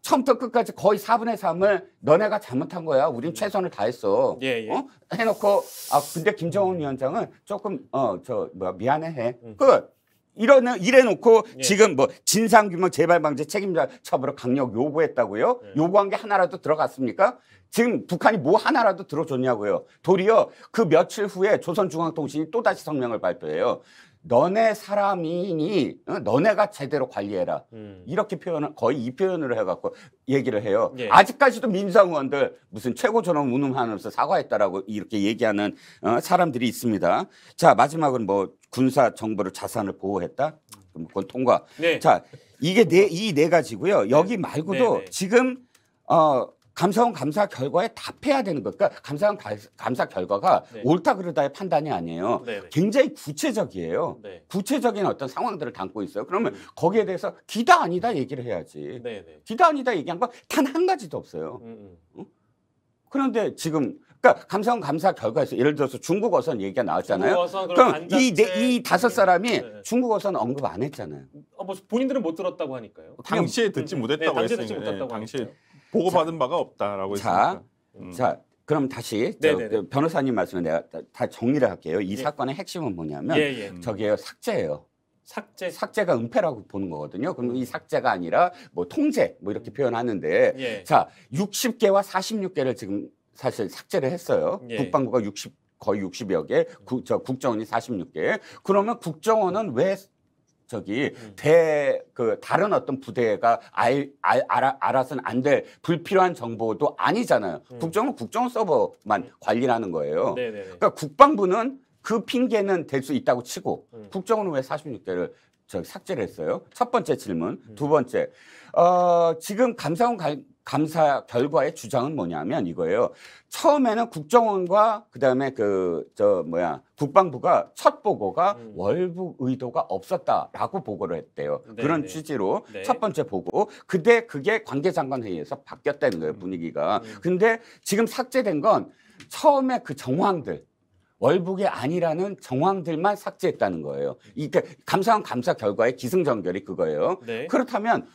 처음부터 끝까지 거의 4분의 3을 너네가 잘못한 거야. 우린 최선을 다했어. 예, 예. 어? 해놓고 아 근데 김정은 위원장은 조금 어 저 뭐야 미안해해. 음. 끝. 이러는 이래놓고 예. 지금 뭐 진상규명 재발방지 책임자 처벌을 강력 요구했다고요? 예. 요구한 게 하나라도 들어갔습니까? 지금 북한이 뭐 하나라도 들어줬냐고요? 도리어 그 며칠 후에 조선중앙통신이 또다시 성명을 발표해요. 너네 사람이니 어? 너네가 제대로 관리해라 음. 이렇게 표현을 거의 이 표현으로 해갖고 얘기를 해요. 예. 아직까지도 민주당 의원들 무슨 최고 전원 운음하면서 사과했다라고 이렇게 얘기하는 어, 사람들이 있습니다. 자 마지막은 뭐 군사 정보를 자산을 보호했다. 그럼 그건 통과. 네. 자 이게 네 이네 네 가지고요. 여기 네. 말고도 네, 네. 지금 어. 감사원 감사 결과에 답해야 되는 것. 그러니까 감사원 감사 결과가 네. 옳다 그르다의 판단이 아니에요. 네, 네. 굉장히 구체적이에요. 네. 구체적인 어떤 상황들을 담고 있어요. 그러면 음. 거기에 대해서 기다 아니다 얘기를 해야지. 네, 네. 기다 아니다 얘기한 건 단 한 가지도 없어요. 음, 음. 응? 그런데 지금 그러니까 감사원 감사 결과에서 예를 들어서 중국 어선 얘기가 나왔잖아요. 그럼 이이 네, 다섯 사람이 네. 중국 어선 언급 안 했잖아요. 아, 뭐 본인들은 못 들었다고 하니까요. 당시에 듣지 못했다고 네, 당시에 했으니까. 당시에 보고받은 바가 없다라고 했습니다. 자, 음. 자 그럼 다시 저, 네, 네, 그 네. 변호사님 말씀을 내가 다, 다 정리를 할게요. 이 예. 사건의 핵심은 뭐냐면 예, 예. 저게요 삭제예요. 삭제 삭제가 은폐라고 보는 거거든요. 그럼 이 음. 삭제가 아니라 뭐 통제 뭐 이렇게 표현하는데 예. 자 60개와 46개를 지금 사실 삭제를 했어요. 예. 국방부가 60 거의 60여 개, 국, 저 국정원이 46개. 그러면 국정원은 왜 저기 음. 대그 다른 어떤 부대가 알, 알, 알아, 알아서는 안 될 불필요한 정보도 아니잖아요. 음. 국정은 국정 서버만 음. 관리하는 거예요. 네네네. 네, 네. 그러니까 국방부는 그 핑계는 될 수 있다고 치고 음. 국정은 왜 46대를 저 삭제를 했어요. 첫 번째 질문, 음. 두 번째. 어, 지금 감사원 관, 감사 결과의 주장은 뭐냐면 이거예요. 처음에는 국정원과 그다음에 그 저 뭐야 국방부가 첫 보고가 음. 월북 의도가 없었다라고 보고를 했대요. 네네. 그런 네. 취지로 네. 첫 번째 보고. 근데 그게 관계장관 회의에서 바뀌었다는 거예요 음. 분위기가. 음. 근데 지금 삭제된 건 처음에 그 정황들 월북이 아니라는 정황들만 삭제했다는 거예요. 이게 그 감사원 감사 결과의 기승전결이 그거예요. 네. 그렇다면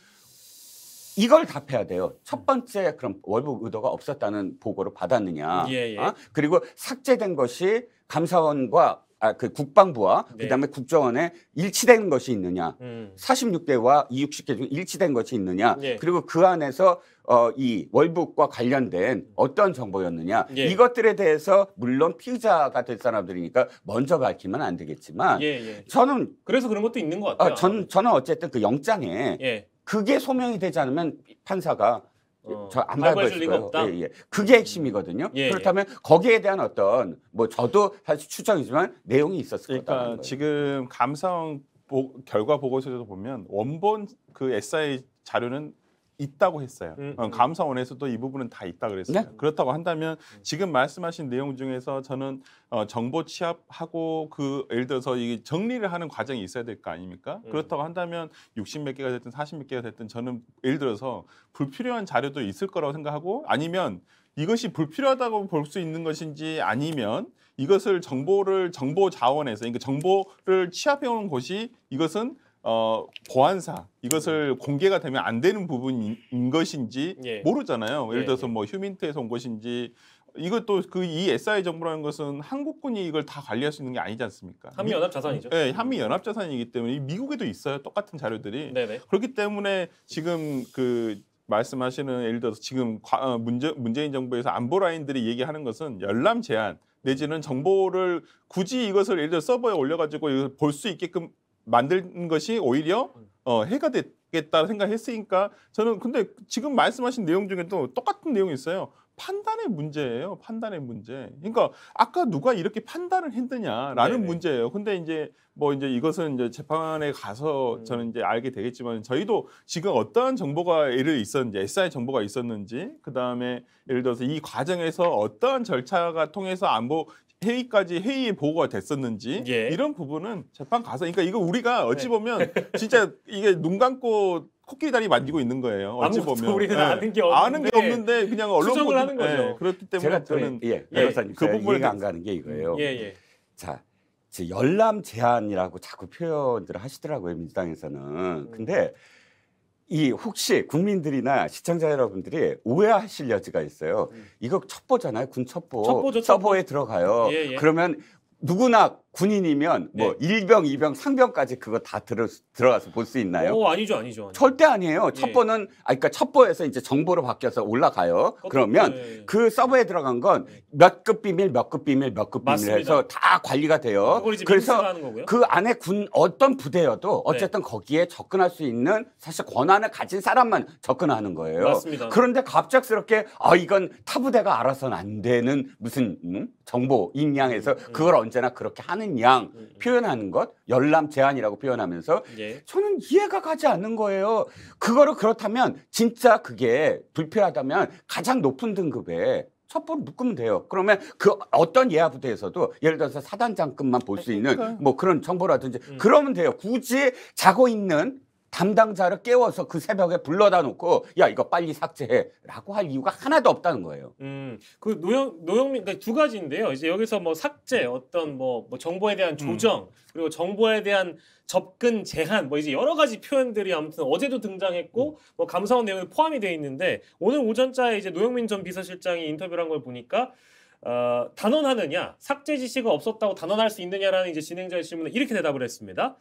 이걸 답해야 돼요. 첫 번째 그럼 월북 의도가 없었다는 보고를 받았느냐. 예, 예. 어? 그리고 삭제된 것이 감사원과 아, 그 국방부와 네. 그다음에 국정원에 일치된 것이 있느냐. 음. 46개와 260개 중 일치된 것이 있느냐. 예. 그리고 그 안에서 어, 이 월북과 관련된 어떤 정보였느냐. 예. 이것들에 대해서 물론 피의자가 될 사람들이니까 먼저 밝히면 안 되겠지만 예, 예. 저는 그래서 그런 것도 있는 것 어, 같아요. 어, 전, 저는 어쨌든 그 영장에 예. 그게 소명이 되지 않으면 판사가 어, 저안 밟을수가 없다. 예, 예. 그게 음. 핵심이거든요. 예, 예, 그렇다면 거기에 대한 어떤 뭐 저도 사실 추정이지만 내용이 있었을 그러니까 거다. 그러니까 지금 감사원 보, 결과 보고서에서 보면 원본 그 SI 자료는 있다고 했어요. 음, 어, 음. 감사원에서도 이 부분은 다 있다 그랬어요. 네? 그렇다고 한다면 음. 지금 말씀하신 내용 중에서 저는 어, 정보 취합하고 그 예를 들어서 이 정리를 하는 과정이 있어야 될 거 아닙니까? 음. 그렇다고 한다면 60몇 개가 됐든 40몇 개가 됐든 저는 예를 들어서 불필요한 자료도 있을 거라고 생각하고 아니면 이것이 불필요하다고 볼 수 있는 것인지 아니면 이것을 정보를 정보 자원에서 그러니까 정보를 취합해 오는 곳이 이것은 어, 보안사 이것을 음. 공개가 되면 안 되는 부분인 것인지 예. 모르잖아요. 예를 예, 들어서 예. 뭐 휴민트에서 온 것인지 이것도 그 이 SI 정보라는 것은 한국군이 이걸 다 관리할 수 있는 게 아니지 않습니까? 한미 연합 자산이죠. 네, 예, 한미 연합 자산이기 때문에 미국에도 있어요. 똑같은 자료들이. 네네. 그렇기 때문에 지금 그 말씀하시는 예를 들어서 지금 어, 문제, 문재인 정부에서 안보 라인들이 얘기하는 것은 열람 제한 내지는 정보를 굳이 이것을 예를 들어 서버에 올려가지고 볼 수 있게끔 만드 것이 오히려 어, 해가 됐겠다 생각했으니까 저는 근데 지금 말씀하신 내용 중에 도 똑같은 내용이 있어요. 판단의 문제예요. 판단의 문제. 그러니까 아까 누가 이렇게 판단을 했느냐라는 네네. 문제예요. 근데 이제 뭐 이제 이것은 이제 재판에 가서 음. 저는 이제 알게 되겠지만 저희도 지금 어떠한 정보가 예를 있었는지 SI 정보가 있었는지 그 다음에 예를 들어서 이 과정에서 어떠한 절차가 통해서 안보 회의까지 회의에 보고가 됐었는지 예. 이런 부분은 재판 가서 그러니까 이거 우리가 네. 어찌 보면 진짜 이게 눈 감고 코끼리 다리 만지고 있는 거예요. 어찌 보면 우리는 네. 아는 게 없는데, 아는 게 없는데 그냥 언론 보도, 하는 네, 거죠. 네. 그렇기 때문에 저는 예, 네, 변호사님 예. 그 부분을 안 가는 게 이거예요. 음. 예, 예. 자, 열람 제한이라고 자꾸 표현들을 하시더라고요 민주당에서는. 음. 근데 이 혹시 국민들이나 시청자 여러분들이 오해하실 여지가 있어요. 음. 이거 첩보잖아요. 군 첩보. 첩보죠, 첩보. 에 들어가요. 예, 예. 그러면 누구나 군인이면 뭐 네. 일병, 이병, 상병까지 그거 다 들어, 들어가서 볼 수 있나요? 어, 아니죠, 아니죠, 아니죠. 절대 아니에요. 예. 첩보는 아 그러니까 첩보에서 이제 정보로 바뀌어서 올라가요. 어, 그러면 네. 그 서버에 들어간 건 몇 급 비밀, 몇 급 비밀, 몇 급 비밀 해서 다 관리가 돼요. 그래서 그 안에 군 어떤 부대여도 네. 어쨌든 네. 거기에 접근할 수 있는 사실 권한을 가진 사람만 접근하는 거예요. 맞습니다. 그런데 갑작스럽게 아 이건 타 부대가 알아서는 안 되는 무슨 음? 정보 인양에서 음, 음. 그걸 언제나 그렇게 하는 하는 양 음, 음. 표현하는 것 열람 제한이라고 표현하면서 예. 저는 이해가 가지 않는 거예요. 그거를 그렇다면 진짜 그게 불필요하다면 가장 높은 등급에 첩보를 묶으면 돼요. 그러면 그 어떤 예하 부대에서도 예를 들어서 사단장급만 볼수 네, 있는 뭐 그런 정보라든지 음. 그러면 돼요. 굳이 자고 있는 담당자를 깨워서 그 새벽에 불러다 놓고 야 이거 빨리 삭제해라고 할 이유가 하나도 없다는 거예요. 음, 그 노영 노영민 그러니까 두 가지인데요. 이제 여기서 뭐 삭제 어떤 뭐, 뭐 정보에 대한 음. 조정 음. 그리고 정보에 대한 접근 제한 뭐 이제 여러 가지 표현들이 아무튼 어제도 등장했고 음. 뭐 감사원 내용이 포함이 돼 있는데 오늘 오전자에 이제 노영민 전 비서실장이 인터뷰를 한 걸 보니까 어, 단언하느냐 삭제 지시가 없었다고 단언할 수 있느냐라는 이제 진행자의 질문에 이렇게 대답을 했습니다.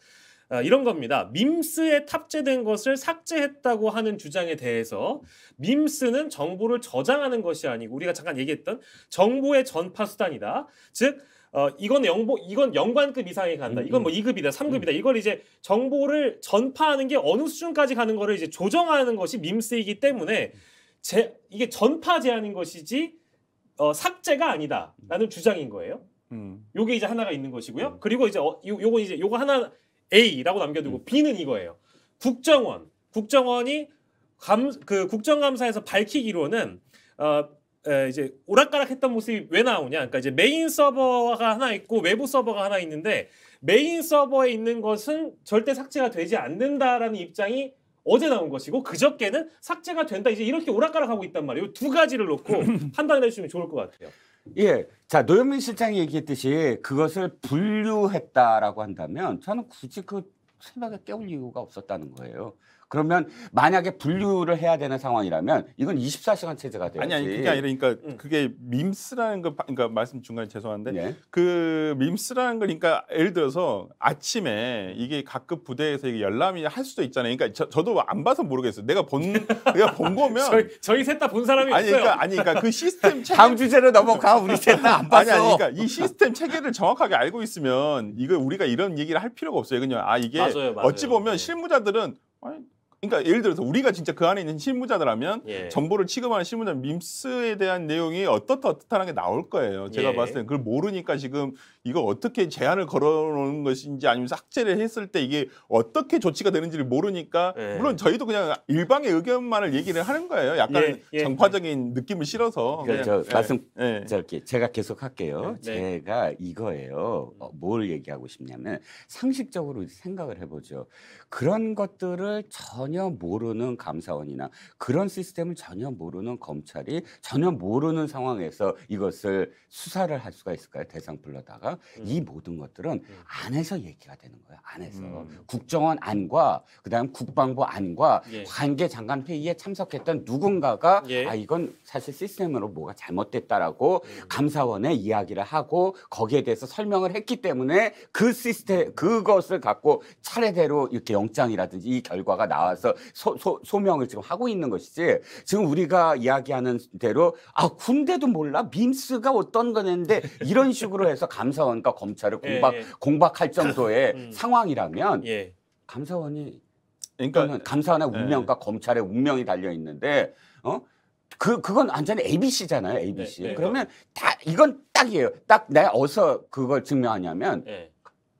어, 이런 겁니다. 밈스에 탑재된 것을 삭제했다고 하는 주장에 대해서 밈스는 정보를 저장하는 것이 아니고 우리가 잠깐 얘기했던 정보의 전파 수단이다. 즉 어, 이건 영보, 이건 연관급 이상에 간다. 이건 뭐 2급이다, 음, 음. 3급이다. 음. 이걸 이제 정보를 전파하는 게 어느 수준까지 가는 거를 이제 조정하는 것이 밈스이기 때문에 제, 이게 전파 제한인 것이지 어, 삭제가 아니다라는 주장인 거예요. 음. 요게 이제 하나가 있는 것이고요. 음. 그리고 이제 어, 요, 요건 이제 요거 하나 A라고 남겨두고 음. B는 이거예요. 국정원. 국정원이 감, 그 국정감사에서 밝히기로는 어, 에, 이제 오락가락했던 모습이 왜 나오냐? 그러니까 이제 메인 서버가 하나 있고 외부 서버가 하나 있는데 메인 서버에 있는 것은 절대 삭제가 되지 않는다라는 입장이 어제 나온 것이고 그저께는 삭제가 된다 이제 이렇게 오락가락하고 있단 말이에요. 두 가지를 놓고 (laughs) 판단 해주시면 좋을 것 같아요. 예. 자, 노영민 실장이 얘기했듯이 그것을 분류했다라고 한다면 저는 굳이 그 새벽에 깨울 이유가 없었다는 거예요. 그러면 만약에 분류를 해야 되는 상황이라면 이건 24시간 체제가 돼요. 아니 아니 그게 아니라 그러니까 음. 그게 밈스라는 거 그러니까 말씀 중간에 죄송한데 예. 그 밈스라는 걸 그러니까 예를 들어서 아침에 이게 각급 부대에서 이게 열람이 할 수도 있잖아요. 그러니까 저, 저도 안 봐서 모르겠어요. 내가 본 (laughs) 내가 본 거면 저희, 저희 셋 다 본 사람이 아니, 그러니까, 없어요. 그러니까, 아니 그러니까 그 시스템 체계 다음 주제로 넘어가 우리 셋 다 안 봤어. (laughs) 아니, 그러니까 이 시스템 체계를 정확하게 알고 있으면 이거 우리가 이런 얘기를 할 필요가 없어요. 그냥 아 이게 맞아요, 맞아요. 어찌 보면 네. 실무자들은 아니 그러니까 예를 들어서 우리가 진짜 그 안에 있는 실무자라면 들 예. 정보를 취급하는 실무자 밈스에 대한 내용이 어떻다 어떻다는 게 나올 거예요. 제가 예. 봤을 때는 그걸 모르니까 지금 이거 어떻게 제한을 걸어놓는 것인지 아니면 삭제를 했을 때 이게 어떻게 조치가 되는지를 모르니까 예. 물론 저희도 그냥 일방의 의견만을 얘기를 하는 거예요. 약간 예, 예. 정파적인 느낌을 실어서. 예. 그냥, 예. 말씀 예. 저렇게 제가 계속 할게요. 네. 제가 이거예요. 어, 뭘 얘기하고 싶냐면 상식적으로 생각을 해보죠. 그런 것들을 전혀 모르는 감사원이나 그런 시스템을 전혀 모르는 검찰이 전혀 모르는 상황에서 이것을 수사를 할 수가 있을까요? 대상 불러다가 음. 이 모든 것들은 음. 안에서 얘기가 되는 거예요. 안에서 음. 국정원 안과 그다음 국방부 안과 예. 관계 장관 회의에 참석했던 누군가가 예. 아 이건 사실 시스템으로 뭐가 잘못됐다라고 음. 감사원에 이야기를 하고 거기에 대해서 설명을 했기 때문에 그 시스템 음. 그것을 갖고 차례대로 이렇게 영장이라든지 이 결과가 나와서 소, 소, 소명을 지금 하고 있는 것이지 지금 우리가 이야기하는 대로 아 군대도 몰라 빔스가 어떤 거였는데 이런 식으로 해서 감사 감사원과 검찰을 예, 공박 예, 예. 공박할 정도의 음. 상황이라면 예. 감사원이 그러니까 감사원의 예. 운명과 검찰의 운명이 달려 있는데 어? 그 그건 완전 ABC잖아요, ABC. 네, 네, 그러면 네. 다 이건 딱이에요. 딱 내가 어서 그걸 증명하냐면 예.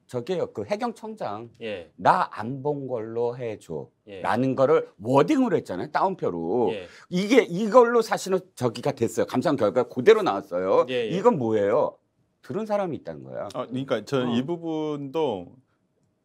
저게요그 해경청장 나 안 본 걸로 해줘라는 거를 워딩으로 했잖아요 따옴표로 이게 이걸로 사실은 저기가 됐어요 감상 결과 그대로 나왔어요 이건 뭐예요 들은 사람이 있다는 거야. 아, 그러니까 저는 어. 부분도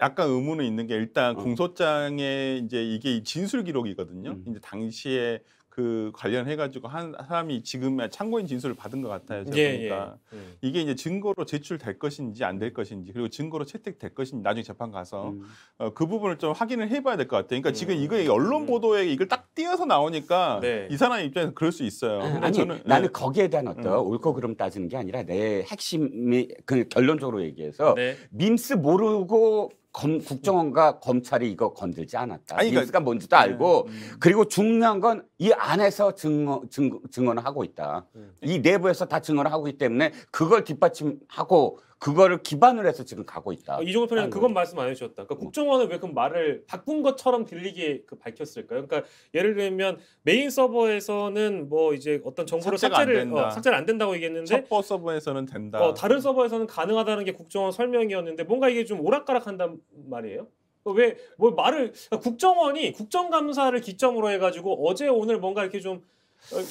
약간 의문은 있는 게 일단 어. 공소장에 이제 이게 진술 기록이거든요. 음. 이제 당시에 그 관련해가지고 한 사람이 지금 의 참고인 진술을 받은 것 같아요. 제가 예, 보니까 예, 예. 이게 이제 증거로 제출될 것인지 안 될 것인지 그리고 증거로 채택될 것인지 나중에 재판 가서 음. 어, 그 부분을 좀 확인을 해봐야 될 것 같아요. 그러니까 음. 지금 이거 음, 언론 음. 보도에 이걸 딱 띄어서 나오니까 네. 이 사람 입장에서 그럴 수 있어요. 음, 그러니까 아니 저는, 예. 나는 거기에 대한 어떤 음. 옳고 그름 따지는 게 아니라 내 핵심이 그 결론적으로 얘기해서 네. 밈스 모르고 검, 국정원과 검찰이 이거 건들지 않았다. 아니, 그러니까, 가 뭔지도 네. 알고 음. 그리고 중요한 건 이 안에서 증언, 증, 증언을 하고 있다. 네. 이 내부에서 다 증언을 하고 있기 때문에 그걸 뒷받침하고 그거를 기반으로 해서 지금 가고 있다. 어, 이종호 편은 그건 말씀 안 해주셨다. 그러니까 어. 국정원은 왜 그 말을 바꾼 것처럼 들리게 그 밝혔을까요? 그러니까 예를 들면 메인 서버에서는 뭐 이제 어떤 정보를 삭제를안 어, 된다. 어, 삭제를 안 된다고 얘기했는데 첩 서버에서는 된다. 어, 다른 서버에서는 가능하다는 게 국정원 설명이었는데 뭔가 이게 좀 오락가락한단 말이에요. 왜뭘 뭐 말을 그러니까 국정원이 국정감사를 기점으로 해가지고 어제 오늘 뭔가 이렇게 좀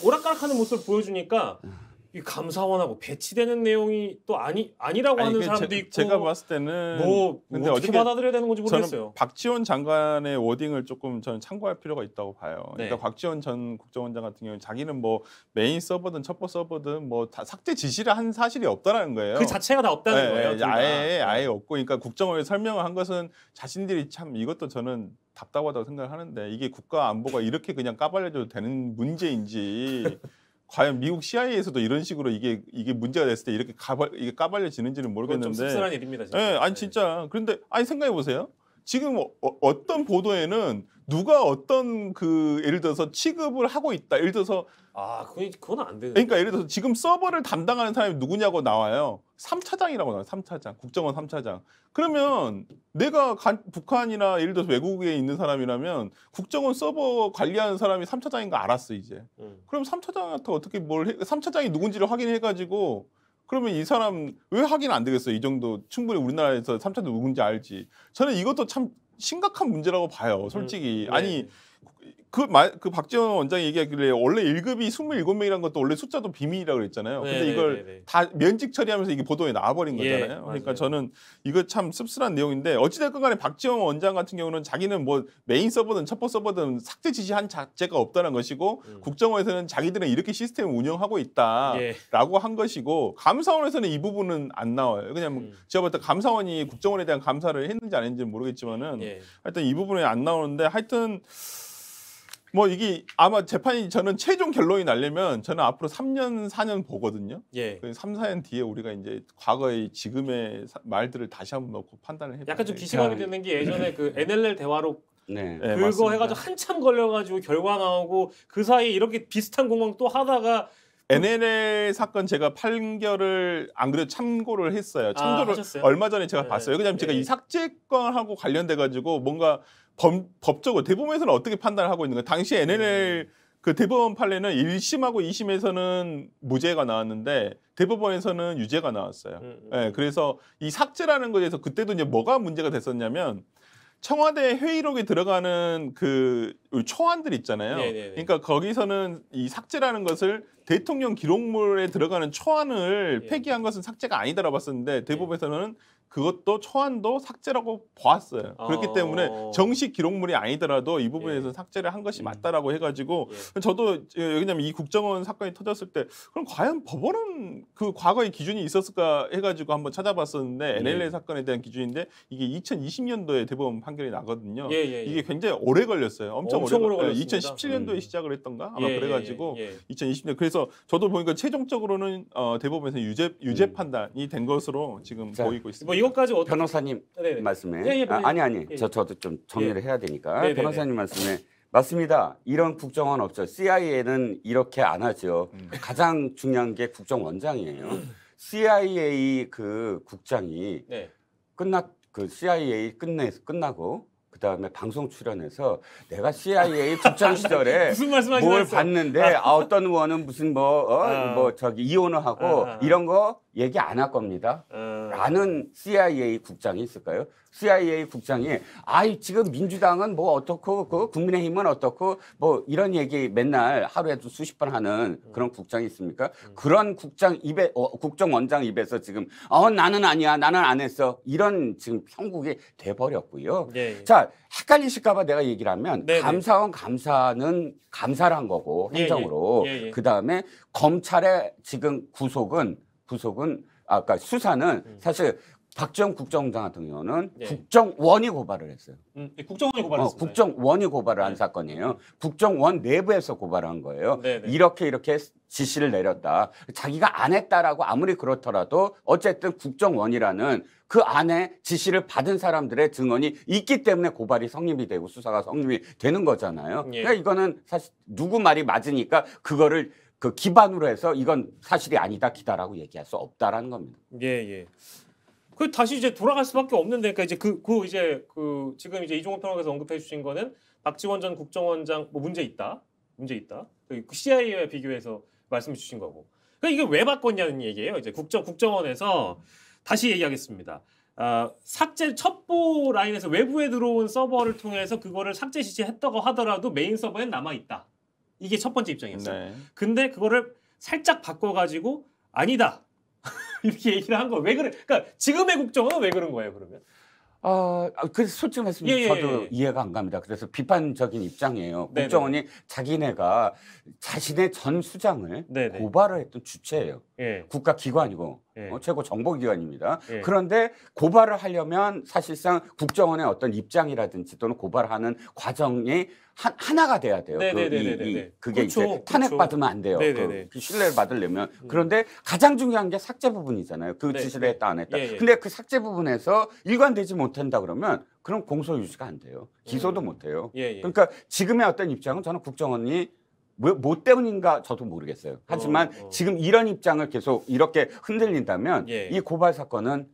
오락가락하는 모습을 보여주니까. 이 감사원하고 배치되는 내용이 또 아니 아니라고 아니, 하는 그 사람도 제, 있고 제가 봤을 때는 뭐, 뭐 근데 어떻게 받아들여야 되는 건지 모르겠어요. 박지원 장관의 워딩을 조금 저는 참고할 필요가 있다고 봐요. 그러니까 네. 그러니까 박지원 전 국정원장 같은 경우는 자기는 뭐 메인 서버든 첩보 서버든 뭐 다 삭제 지시를 한 사실이 없다라는 거예요. 그 자체가 다 없다는 네, 거예요. 아예 아예 네. 없고 그러니까 국정원에 설명을 한 것은 자신들이 참 이것도 저는 답답하다고 생각을 하는데 이게 국가 안보가 이렇게 그냥 까발려줘도 되는 문제인지 과연 미국 CIA에서도 이런 식으로 이게 이게 문제가 됐을 때 이렇게 가발, 이게 까발려지는지는 모르겠는데. 좀 씁쓸한 일입니다. 진짜. 예, 아니 예. 진짜. 그런데 아니 생각해 보세요. 지금 어, 어 떤 보도에는 누가 어떤 그 예를 들어서 취급을 하고 있다. 예를 들어서 아, 그건, 그건 안 되는. 그러니까 예를 들어서 지금 서버를 담당하는 사람이 누구냐고 나와요. 삼차장이라고 나와요. 삼차장 국정원 삼차장 그러면 내가 간, 북한이나 예를 들어서 외국에 있는 사람이라면 국정원 서버 관리하는 사람이 삼차장인거 알았어, 이제. 음. 그럼 삼차장한테 어떻게 뭘 해, 3차장이 누군지를 확인해 가지고 그러면 이 사람 왜 확인 안 되겠어요? 이 정도 충분히 우리나라에서 3차도 누군지 알지. 저는 이것도 참 심각한 문제라고 봐요, 솔직히. 음, 네. 아니 그, 말, 그 박지원 원장이 얘기하길래 원래 1급이 27명이라는 것도 원래 숫자도 비밀이라고 그랬잖아요. 네, 근데 네, 이걸 네, 네, 다 면직 처리하면서 이게 보도에 나와버린 예, 거잖아요. 그러니까 저는 이거 참 씁쓸한 내용인데 어찌됐건 간에 박지원 원장 같은 경우는 자기는 뭐 메인 서버든 첩보 서버든 삭제 지시한 자체가 없다는 것이고 음. 국정원에서는 자기들은 이렇게 시스템을 운영하고 있다라고 예. 한 것이고 감사원에서는 이 부분은 안 나와요. 그냥 음. 제가 봤을 때 감사원이 국정원에 대한 감사를 했는지 안 했는지 모르겠지만은 예. 하여튼 이 부분에 안 나오는데 하여튼 뭐 이게 아마 재판이 저는 최종 결론이 날려면 저는 앞으로 3년 4년 보거든요. 예. 3, 그 4년 뒤에 우리가 이제 과거의 지금의 사, 말들을 다시 한번 놓고 판단을 해. 약간 좀 기시감이 드는 게 예전에 그 네. NLL 대화록 네. 네. 그거 네, 해가지고 한참 걸려가지고 결과 나오고 그 사이에 이렇게 비슷한 공방 또 하다가 그 NLL 사건 제가 판결을 안 그래도 참고를 했어요. 아, 참고를 아, 얼마 전에 제가 네. 봤어요. 왜냐하면 네. 제가 이삭제권하고 관련돼 가지고 뭔가 법, 적으로 대법원에서는 어떻게 판단을 하고 있는 거예요? 당시 NNL 음. 그 대법원 판례는 1심하고 2심에서는 무죄가 나왔는데 대법원에서는 유죄가 나왔어요. 음, 네, 그래서 이 삭제라는 거에 대해서 그때도 이제 뭐가 문제가 됐었냐면 청와대 회의록에 들어가는 그 초안들 있잖아요. 네네네. 네, 네. 그러니까 거기서는 이 삭제라는 것을 대통령 기록물에 들어가는 초안을 예. 폐기한 것은 삭제가 아니다라고 봤었는데 대법에서는 원 예. 그것도 초안도 삭제라고 보았어요. 그렇기 아. 때문에 정식 기록물이 아니더라도 이 부분에서 예. 삭제를 한 것이 음. 맞다라고 해가지고 예. 저도 예, 왜냐면 이 국정원 사건이 터졌을 때 그럼 과연 법원은 그 과거의 기준이 있었을까 해가지고 한번 찾아봤었는데 예. NLL 사건에 대한 기준인데 이게 2020년도에 대법원 판결이 나거든요. 예, 이게 굉장히 오래 걸렸어요. 엄청, 엄청 오래 걸렸어요. 2017년도에 음. 시작을 했던가 아마 그래가지고 2020년 그래서 저도 보니까 최종적으로는 어, 대법원에서 유죄 유죄 음. 판단이 된 것으로 지금 자, 보이고 있습니다. 뭐 이것까지 어떻 변호사님 네네. 네. 말씀에 예, 예, 아, 아니 아니 예. 저 저도 좀 정리를 예. 해야 되니까 네네네. 네, 네. 변호사님 말씀에 맞습니다. 이런 국정원 없죠. CIA는 이렇게 안 하죠. 음. 가장 중요한 게 국정원장이에요. CIA 그 국장이 네. 끝났 그 CIA 끝내 끝나고 그다음에 방송 출연해서 내가 CIA 국장 시절에 (laughs) 뭘 봤는데 아. 아, 어떤 의원은 무슨 뭐어뭐 어? 아. 뭐 저기 이혼을 하고 아, 아, 아. 이런 거 얘기 안 할 겁니다. 음. 라는 CIA 국장이 있을까요? CIA 국장이 아이 지금 민주당은 뭐 어떻고 그 국민의힘은 어떻고 뭐 이런 얘기 맨날 하루에도 수십 번 하는 그런 음. 국장이 있습니까? 음. 그런 국장 입에 어, 국정원장 입에서 지금 어 나는 아니야 나는 안 했어 이런 지금 형국이 돼버렸고요. 네, 자 헷갈리실까봐 내가 얘기를 하면 네, 네. 감사원 감사는 감사를 한 거고 예, 예. 행정으로 예, 그 다음에 검찰의 지금 구속은 구속은 아까 그러니까 수사는 음. 사실 박지원 국정원 장 같은 경우는 네. 국정원이 고발을 했어요. 음, 네, 국정원이 고발했어요. 어, 국정원이 고발을 한 네. 사건이에요. 국정원 내부에서 고발한 거예요. 네, 네. 이렇게 이렇게 지시를 내렸다. 자기가 안 했다라고 아무리 그렇더라도 어쨌든 국정원이라는 그 안에 지시를 받은 사람들의 증언이 있기 때문에 고발이 성립이 되고 수사가 성립이 되는 거잖아요. 예. 그러니까 이거는 사실 누구 말이 맞으니까 그거를 그 기반으로 해서 이건 사실이 아니다 기다라고 얘기할 수 없다라는 겁니다. 예 예. 그 다시 이제 돌아갈 수밖에 없는데, 그러니까 이제 그, 그 이제 그 지금 이제 이종호 평론가에서 언급해 주신 거는 박지원 전 국정원장 뭐 문제 있다, 문제 있다. 그, 그 CIA와 비교해서 말씀해 주신 거고. 그러니까 이게 왜 바꿨냐는 얘기예요. 이제 국정 국정원에서 다시 얘기하겠습니다. 어, 삭제 첩보 라인에서 외부에 들어온 서버를 통해서 그거를 삭제 지했다고 하더라도 메인 서버엔 남아 있다. 이게 첫 번째 입장이었어요. 네. 근데 그거를 살짝 바꿔가지고 아니다 (laughs) 이렇게 얘기를 한 거예요. 왜 그래? 그러니까 지금의 국정은 왜 그런 거예요? 그러면 아, 어, 그래서 솔직히 말씀드 예, 예, 저도 예, 예. 이해가 안 갑니다. 그래서 비판적인 입장이에요. 네, 네. 국정원이 자기네가 자신의 전 수장을 네네. 네. 고발을 했던 주체예요. 예. 국가기관이고 예. 어, 최고 정보기관입니다. 예. 그런데 고발을 하려면 사실상 국정원의 어떤 입장이라든지 또는 고발하는 과정이 하, 하나가 돼야 돼요. 그, 이, 이, 그게 그쵸, 이제 그렇죠. 그렇죠. 탄핵받으면 안 돼요. 그, 그 신뢰를 받으려면. 음. 그런데 가장 중요한 게 삭제 부분이잖아요. 그 네. 지시를 네. 했다 안 했다. 예, 예. 근데 그 삭제 부분에서 일관되지 못한다 그러면 그럼 공소 유지가 안 돼요. 기소도 음. 못 해요. 예, 예. 그러니까 지금의 어떤 입장은 저는 국정원이 뭐, 뭐 때문인가 저도 모르겠어요. 하지만 어, 어. 지금 이런 입장을 계속 이렇게 흔들린다면 예. 이 고발 사건은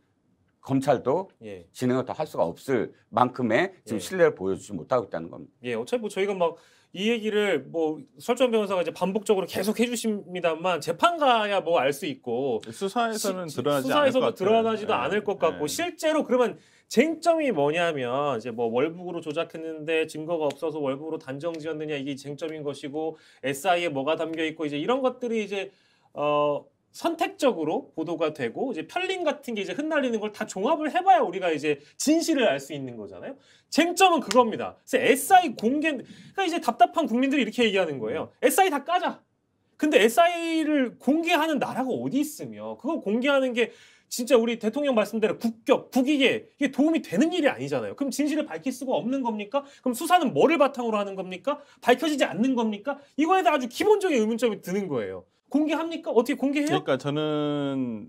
검찰도 예. 진행을 더 할 수가 없을 만큼의 지금 예. 신뢰를 보여주지 못하고 있다는 겁니다. 예, 어차피 뭐 저희가 막 이 얘기를 뭐 설정 변호사가 이제 반복적으로 계속 해주십니다만 재판가야 뭐 알 수 있고 수사에서는 시, 드러나지 수사에서도 드러나지도 예. 않을 것 같고 예. 실제로 그러면 쟁점이 뭐냐면 이제 뭐 월북으로 조작했는데 증거가 없어서 월북으로 단정지었느냐 이게 쟁점인 것이고 SI에 뭐가 담겨 있고 이제 이런 것들이 이제 어 선택적으로 보도가 되고 이제 편린 같은 게 이제 흩날리는 걸 다 종합을 해봐야 우리가 이제 진실을 알 수 있는 거잖아요. 쟁점은 그겁니다. 그래서 SI 공개 그러니까 이제 답답한 국민들이 이렇게 얘기하는 거예요. SI 다 까자. 근데 SI를 공개하는 나라가 어디 있으며 그거 공개하는 게 진짜 우리 대통령 말씀대로 국격, 국익에 이게 도움이 되는 일이 아니잖아요. 그럼 진실을 밝힐 수가 없는 겁니까? 그럼 수사는 뭐를 바탕으로 하는 겁니까? 밝혀지지 않는 겁니까? 이거에 대해 아주 기본적인 의문점이 드는 거예요. 공개합니까? 어떻게 공개해요? 그러니까 저는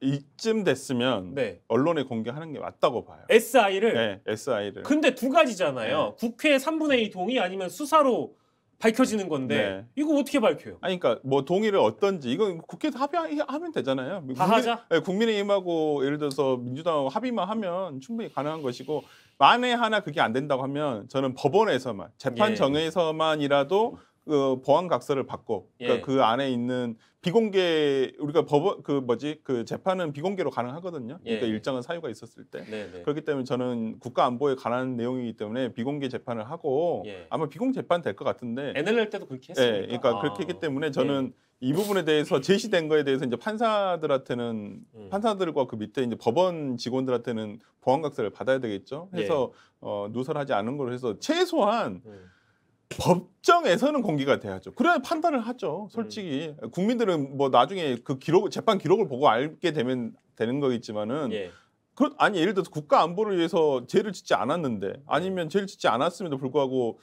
이쯤 됐으면 네. 언론에 공개하는 게 맞다고 봐요. SI를? 네, SI를. 근데 두 가지잖아요. 네. 국회 3분의 2 동의 아니면 수사로 밝혀지는 건데 네. 이거 어떻게 밝혀요? 아니 그러니까 뭐 동의를 어떤지 이건 국회에서 합의하면 되잖아요. 국민, 하자. 네, 국민의힘하고 예를 들어서 민주당하고 합의만 하면 충분히 가능한 것이고 만에 하나 그게 안 된다고 하면 저는 법원에서만 재판 정에서만이라도 예. 그 보안 각서를 받고 예. 그러니까 그 안에 있는 비공개 우리가 법원 그 뭐지 그 재판은 비공개로 가능하거든요. 예. 그러니까 예. 일정한 사유가 있었을 때 네네. 네. 그렇기 때문에 저는 국가 안보에 관한 내용이기 때문에 비공개 재판을 하고 예. 아마 비공 재판 될 것 같은데 NLL 때도 그렇게 했습니까? 예, 그러니까 아. 그렇게 했기 아. 때문에 저는 네. 이 부분에 대해서 제시된 거에 대해서 이제 판사들한테는 음. 판사들과 그 밑에 이제 법원 직원들한테는 보안각서를 받아야 되겠죠. 해서 예. 어, 누설하지 않은 걸로 해서 최소한 음. 법정에서는 공개가 돼야죠. 그래야 판단을 하죠. 솔직히 음. 국민들은 뭐 나중에 그 기록 재판 기록을 보고 알게 되면 되는 거겠지만은 예. 그 아니 예를 들어서 국가 안보를 위해서 죄를 짓지 않았는데 아니면 죄를 짓지 않았음에도 불구하고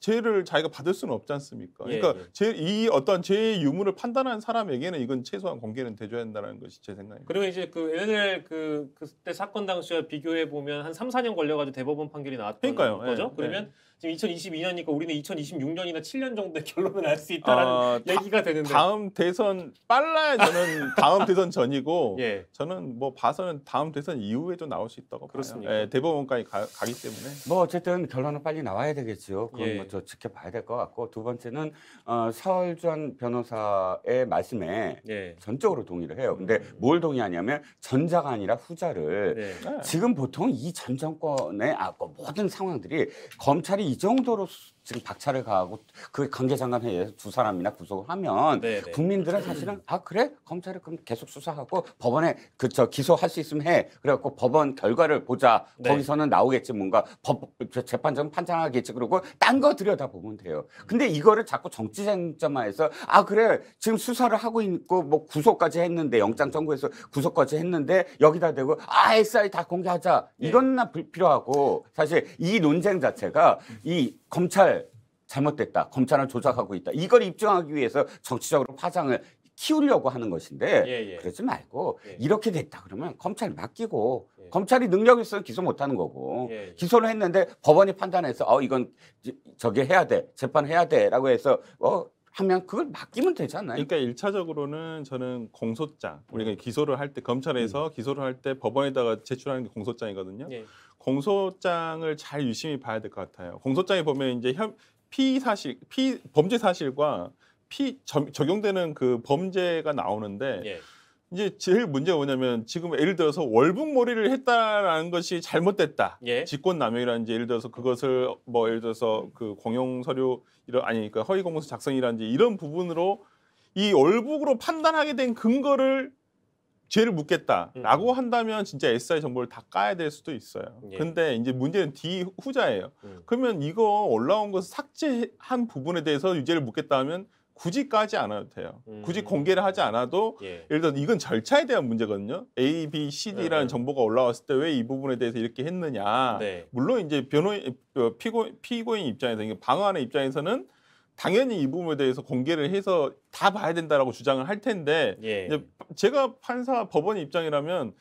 죄를 자기가 받을 수는 없지 않습니까? 예, 그러니까 예. 제, 이 어떤 죄의 유무를 판단한 사람에게는 이건 최소한 공개는 돼줘야 한다는 것이 제 생각입니다. 그리고 이제 그 옛날 그 그때 사건 당시와 비교해 보면 한 3, 4년 걸려가지고 대법원 판결이 나왔던 그러니까요. 거죠. 예, 그러면 예. 지금 2022년이니까 우리는 2026년이나 7년 정도의 결론을 알 수 있다라는 아, 얘기가 다, 되는데 다음 대선 빨라야 저는 다음 대선 전이고 (laughs) 예. 저는 뭐 봐서는 다음 대선 이후에도 나올 수 있다고 그렇습니다. 예, 대법원까지 가, 기 때문에 뭐 어쨌든 결론은 빨리 나와야 되겠죠. 그건 예. 뭐저 지켜봐야 될 것 같고 두 번째는 어, 서울전 변호사의 말씀에 네. 전적으로 동의를 해요. 근데 음. 뭘 동의하냐면 전자가 아니라 후자를 네. 지금 보통 이전 정권의 아, 그 모든 상황들이 검찰이 이 정도로 지금 박차를 가하고 그 관계장관회의에서 두 사람이나 구속을 하면 네네. 네. 국민들은 사실은 아 그래 검찰이 그럼 계속 수사하고 법원에 그저 기소할 수 있으면 해 그래갖고 법원 결과를 보자 네. 거기서는 나오겠지 뭔가 법 재판장 판단하겠지 그러고 딴 거 들여다보면 돼요 근데 이거를 자꾸 정치 쟁점화해서 아 그래 지금 수사를 하고 있고 뭐 구속까지 했는데 영장 청구해서 구속까지 했는데 여기다 대고 아 SI 다 공개하자 네. 이건 나 불필요하고 사실 이 논쟁 자체가 이 검찰 잘못됐다. 검찰은 조작하고 있다. 이걸 입증하기 위해서 정치적으로 파장을 키우려고 하는 것인데 예, 예. 그러지 말고 예. 이렇게 됐다 그러면 검찰 맡기고 예. 검찰이 능력 이 있어서 기소 못하는 거고 예, 예. 기소를 했는데 법원이 판단해서 어 이건 저게 해야 돼 재판해야 돼라고 해서 어 하면 그걸 맡기면 되잖아요. 그러니까 일차적으로는 저는 공소장 우리가 기소를 할 때 검찰에서 음. 기소를 할 때 법원에다가 제출하는 게 공소장이거든요. 공소장을 잘 유심히 봐야 될 것 같아요. 공소장에 보면 이제 혐, 피 사실, 피 범죄 사실과 피 적용되는 그 범죄가 나오는데 예. 이제 제일 문제가 뭐냐면 지금 예를 들어서 월북몰이를 했다라는 것이 잘못됐다. 예. 직권남용이라든지 예를 들어서 그것을 뭐 예를 들어서 그 공용서류 이런 아니 그러니까 허위공문서 작성이라든지 이런 부분으로 이 월북으로 판단하게 된 근거를 죄를 묻겠다라고 음. 한다면 진짜 SI 정보를 다 까야 될 수도 있어요. 예. 근데 이제 문제는 D 후자예요. 음. 그러면 이거 올라온 것을 삭제한 부분에 대해서 유죄를 묻겠다 하면 굳이 까지 않아도 돼요. 음. 굳이 공개를 하지 않아도 예. 를 들어 이건 절차에 대한 문제거든요. A, B, C, D라는 네. 네. 정보가 올라왔을 때 왜 이 부분에 대해서 이렇게 했느냐. 네. 물론 이제 변호인 어, 피고, 피고인 입장에서 방어하는 입장에서는 당연히 이 부분에 대해서 공개를 해서 다 봐야 된다라고 주장을 할 텐데 예. 제가 판사 법원 입장이라면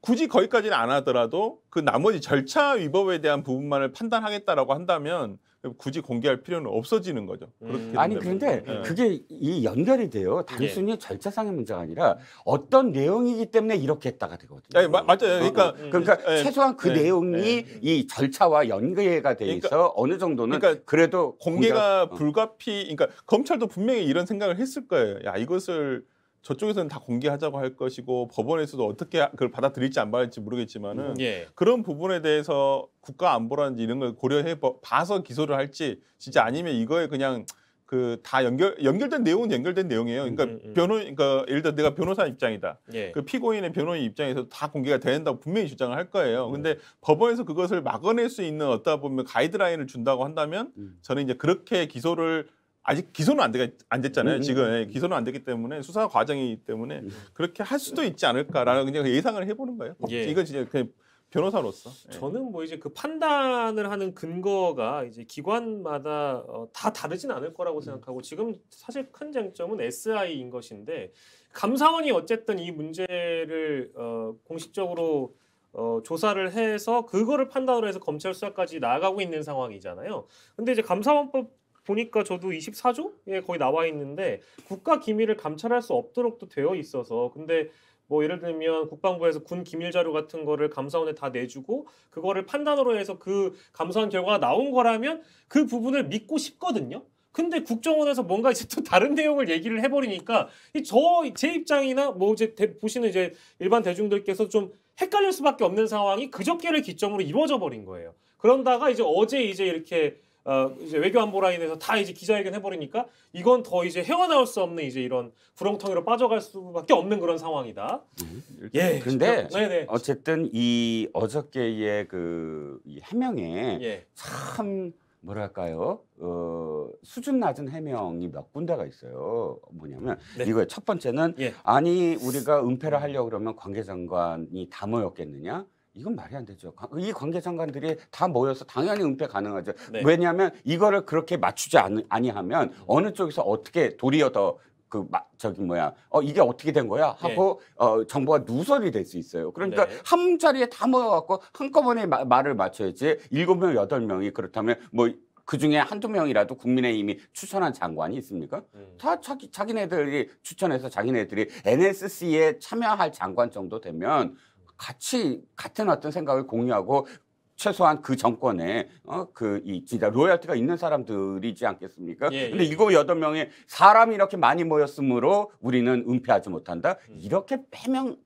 굳이 거기까지는 안 하더라도 그 나머지 절차 위법에 대한 부분만을 판단하겠다라고 한다면 굳이 공개할 필요는 없어지는 거죠. 음. 아니 그런데 네. 그게 이 연결이 돼요. 단순히 네. 절차상의 문제가 아니라 어떤 내용이기 때문에 이렇게 했다가 되거든요. 예, 마, 맞아요. 그러니까 어, 그러니까 네. 최소한 그 예. 내용이 이 절차와 연계가 돼 그러니까 있어 그러니까, 어느 정도는 그러니까 그래도 공개가 공개... 어. 불가피. 그러니까 검찰도 분명히 이런 생각을 했을 거예요. 야 이것을 저쪽에서는 다 공개하자고 할 것이고 법원에서도 어떻게 그걸 받아들일지 안 받을지 모르겠지만은 음, 예. 그런 부분에 대해서 국가 안보라든지 이런 걸 고려해 봐서 기소를 할지 진짜 아니면 이거에 그냥 그 다 연결 연결된 내용은 연결된 내용이에요. 그러니까 음, 음, 음. 변호 그러니까 예를 들어 내가 변호사 입장이다. 예. 그 피고인의 변호인 입장에서 다 공개가 된다고 분명히 주장을 할 거예요. 근데 음. 법원에서 그것을 막아낼 수 있는 어떠 보면 가이드라인을 준다고 한다면 저는 이제 그렇게 기소를 아직 기소는 안, 되, 안 됐잖아요. 음, 음 지금 음, 예, 음. 기소는 안 됐기 때문에 수사 과정이기 때문에 그렇게 할 수도 있지 않을까라는 그냥 예상을 해보는 거예요. 예. 이건 진짜 그냥 변호사로서 예. 저는 뭐 이제 그 판단을 하는 근거가 이제 기관마다 어, 다 다르진 않을 거라고 생각하고 지금 사실 큰 쟁점은 SI인 것인데 감사원이 어쨌든 이 문제를 어, 공식적으로 어, 조사를 해서 그거를 판단으로 해서 검찰 수사까지 나가고 있는 상황이잖아요. 근데 이제 감사원법 보니까 저도 24조에 거의 나와 있는데 국가 기밀을 감찰할 수 없도록도 되어 있어서 근데 뭐 예를 들면 국방부에서 군 기밀 자료 같은 거를 감사원에 다 내주고 그거를 판단으로 해서 그 감사원 결과가 나온 거라면 그 부분을 믿고 싶거든요. 근데 국정원에서 뭔가 이제 또 다른 내용을 얘기를 해버리니까 저제 입장이나 뭐 이제 대, 보시는 이제 일반 대중들께서 좀 헷갈릴 수밖에 없는 상황이 그저께를 기점으로 이루어져 버린 거예요. 그런다가 이제 어제 이제 이렇게 어, 이제 외교안보 라인에서 다 이제 기자회견 해버리니까 이건 더 이제 헤어나올 수 없는 이제 이런 구렁텅이로 빠져갈 수밖에 없는 그런 상황이다. 음. 예. 근데 네네. 네. 어쨌든 이 어저께의 그이 해명에 예. 참 뭐랄까요 어, 수준 낮은 해명이 몇 군데가 있어요. 뭐냐면 네. 이거예첫 번째는 예. 아니 우리가 은폐를 하려 고 그러면 관계 장관이 다 모였겠느냐? 이건 말이 안 되죠. 이 관계 장관들이 다 모여서 당연히 은폐 가능하죠. 네. 왜냐하면 이거를 그렇게 맞추지 않, 아니하면 어느 쪽에서 어떻게 도리어 더그 마, 저기 뭐야 어 이게 어떻게 된 거야 네. 하고 네. 어 정보가 누설이 될 수 있어요. 그러니까 네. 한 자리에 다 모여갖고 한꺼번에 마, 말을 맞춰야지 일곱 명 여덟 명이 그렇다면 뭐. 그 중에 한두 명이라도 국민의힘이 추천한 장관이 있습니까? 음. 다 자기, 자기네들이 추천해서 자기네들이 NSC에 참여할 장관 정도 되면 같이 같은 어떤 생각을 공유하고 최소한 그 정권에 어그이 진짜 로열티가 있는 사람들이지 않겠습니까? 예, 근데 일곱 예. 여덟 명의 사람이 이렇게 많이 모였으므로 우리는 은폐하지 못한다. 음. 이렇게 해명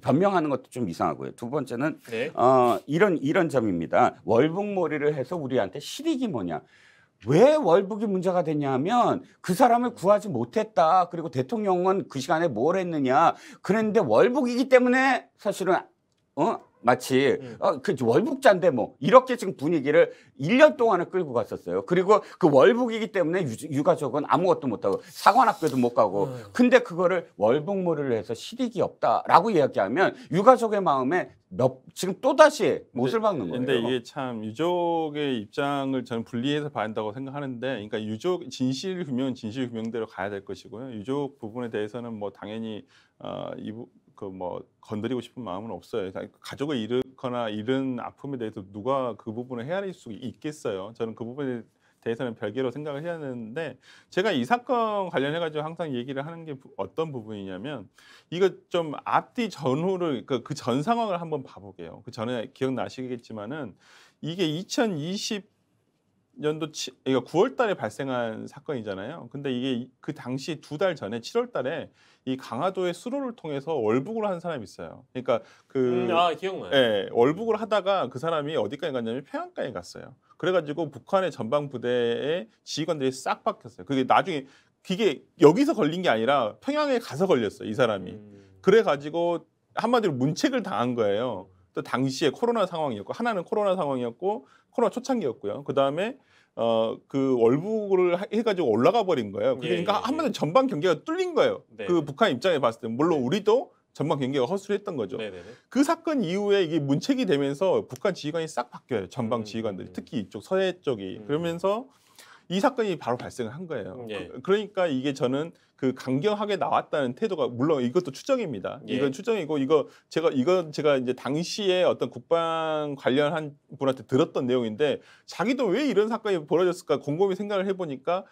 변명하는 것도 좀 이상하고요. 두 번째는 네. 어 이런 이런 점입니다. 월북몰이를 해서 우리한테 실익이 뭐냐? 왜 월북이 문제가 되냐면 그 사람을 구하지 못했다. 그리고 대통령은 그 시간에 뭘 했느냐. 그랬는데 월북이기 때문에 사실은 어? 마치 음. 어, 그 월북자인데 뭐 이렇게 지금 분위기를 1년 동안을 끌고 갔었어요. 그리고 그 월북이기 때문에 유, 가족은 아무것도 못하고 사관학교도 못 가고 음. 근데 그거를 월북몰를 해서 실익이 없다라고 이야기하면 유가족의 마음에 몇, 지금 또다시 못을 박는 거예요. 근데 이게 참 유족의 입장을 저는 분리해서 봐야 한다고 생각하는데 그러니까 유족 진실 규명 진실 규명대로 가야 될 것이고요. 유족 부분에 대해서는 뭐 당연히 어, 이 부, 그뭐 건드리고 싶은 마음은 없어요. 그러니까 가족을 잃거나 잃은 아픔에 대해서 누가 그 부분을 헤아릴 수 있겠어요. 저는 그 부분에 대해서는 별개로 생각을 해야 되는데 제가 이 사건 관련해 가지고 항상 얘기를 하는 게 어떤 부분이냐면 이거 좀 앞뒤 전후를 그전 그러니까 그 상황을 한번 봐보게요. 그 전에 기억나시겠지만은 이게 연도 치, 그러니까 9월 달에 발생한 사건이잖아요. 근데 이게 그 당시 두 달 전에 7월 달에 이 강화도의 수로를 통해서 월북을 한 사람이 있어요. 그러니까 그 음, 아, 기억나요. 예, 월북을 하다가 그 사람이 어디까지 갔냐면 평양까지 갔어요. 그래 가지고 북한의 전방 부대의 지휘관들이 싹 바뀌었어요. 그게 나중에 그게 여기서 걸린 게 아니라 평양에 가서 걸렸어요. 이 사람이. 음. 그래 가지고 한마디로 문책을 당한 거예요. 또 당시에 코로나 상황이었고 하나는 코로나 상황이었고 코로나 초창기였고요. 그다음에 어, 그 월북을 해가지고 올라가 버린 거예요. 예, 그러니까 예, 예, 한마디로 전방경계가 뚫린 거예요. 네. 그 북한 입장에 봤을 때 물론 네. 우리도 전방경계가 허술했던 거죠. 네네네. 네, 네. 그 사건 이후에 이게 문책이 되면서 북한 지휘관이 싹 바뀌어요. 전방 음, 지휘관들이 음. 특히 이쪽 서해 쪽이 음. 그러면서 이 사건이 바로 발생을 한 거예요. 음, 그, 예. 그, 러니까 이게 저는 그 강경하게 나왔다는 태도가 물론 이것도 추정입니다. 예. 이건 추정이고 이거 제가 이건 제가 이제 당시에 어떤 국방 관련한 분한테 들었던 내용인데 자기도 왜 이런 사건이 벌어졌을까 곰곰이 생각을 해보니까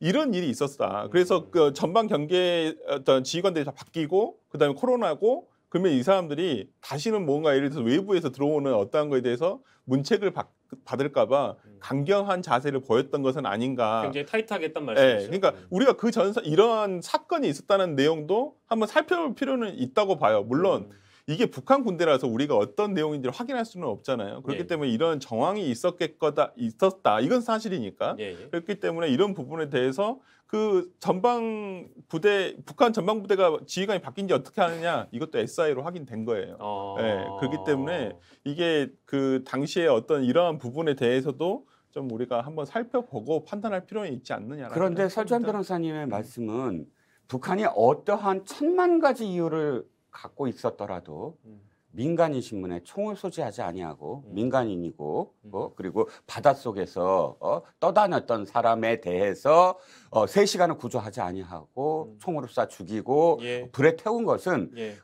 이런 일이 있었다. 그래서 음. 그 전방 경계 어떤 지휘관들이 다 바뀌고 그다음에 코로나고 그러면 이 사람들이 다시는 뭔가 예를 들어서 외부에서 들어오는 어떠한 거에 대해서 문책을 받, 받을까봐 음. 강경한 자세를 보였던 것은 아닌가. 굉장히 타이트하게 했단 예, 말씀이죠. 네, 그러니까 음. 우리가 그전 이러한 사건이 있었다는 내용도 한번 살펴볼 필요는 있다고 봐요. 물론 음. 이게 북한 군대라서 우리가 어떤 내용인지를 확인할 수는 없잖아요. 그렇기 예. 때문에 이런 정황이 있었겠거다 있었다 이건 사실이니까 예. 예. 그렇기 때문에 이런 부분에 대해서 그 전방 부대 북한 전방 부대가 지휘관이 바뀐 지 어떻게 하느냐 이것도 SI로 확인된 거예요. 아~ 네, 그렇기 때문에 이게 그 당시에 어떤 이러한 부분에 대해서도 좀 우리가 한번 살펴보고 판단할 필요는 있지 않느냐. 그런데 설주한 변호사님의 말씀은 북한이 어떠한 천만 가지 이유를 갖고 있었더라도 음. 민간인 신문에 총을 소지하지 아니하고 음. 민간인이고 음. 어, 그리고 바닷속에서 어, 떠다녔던 사람에 대해서 어, 3시간을 구조하지 아니하고 음. 총으로 쏴 죽이고 예. 불에 태운 것은 예.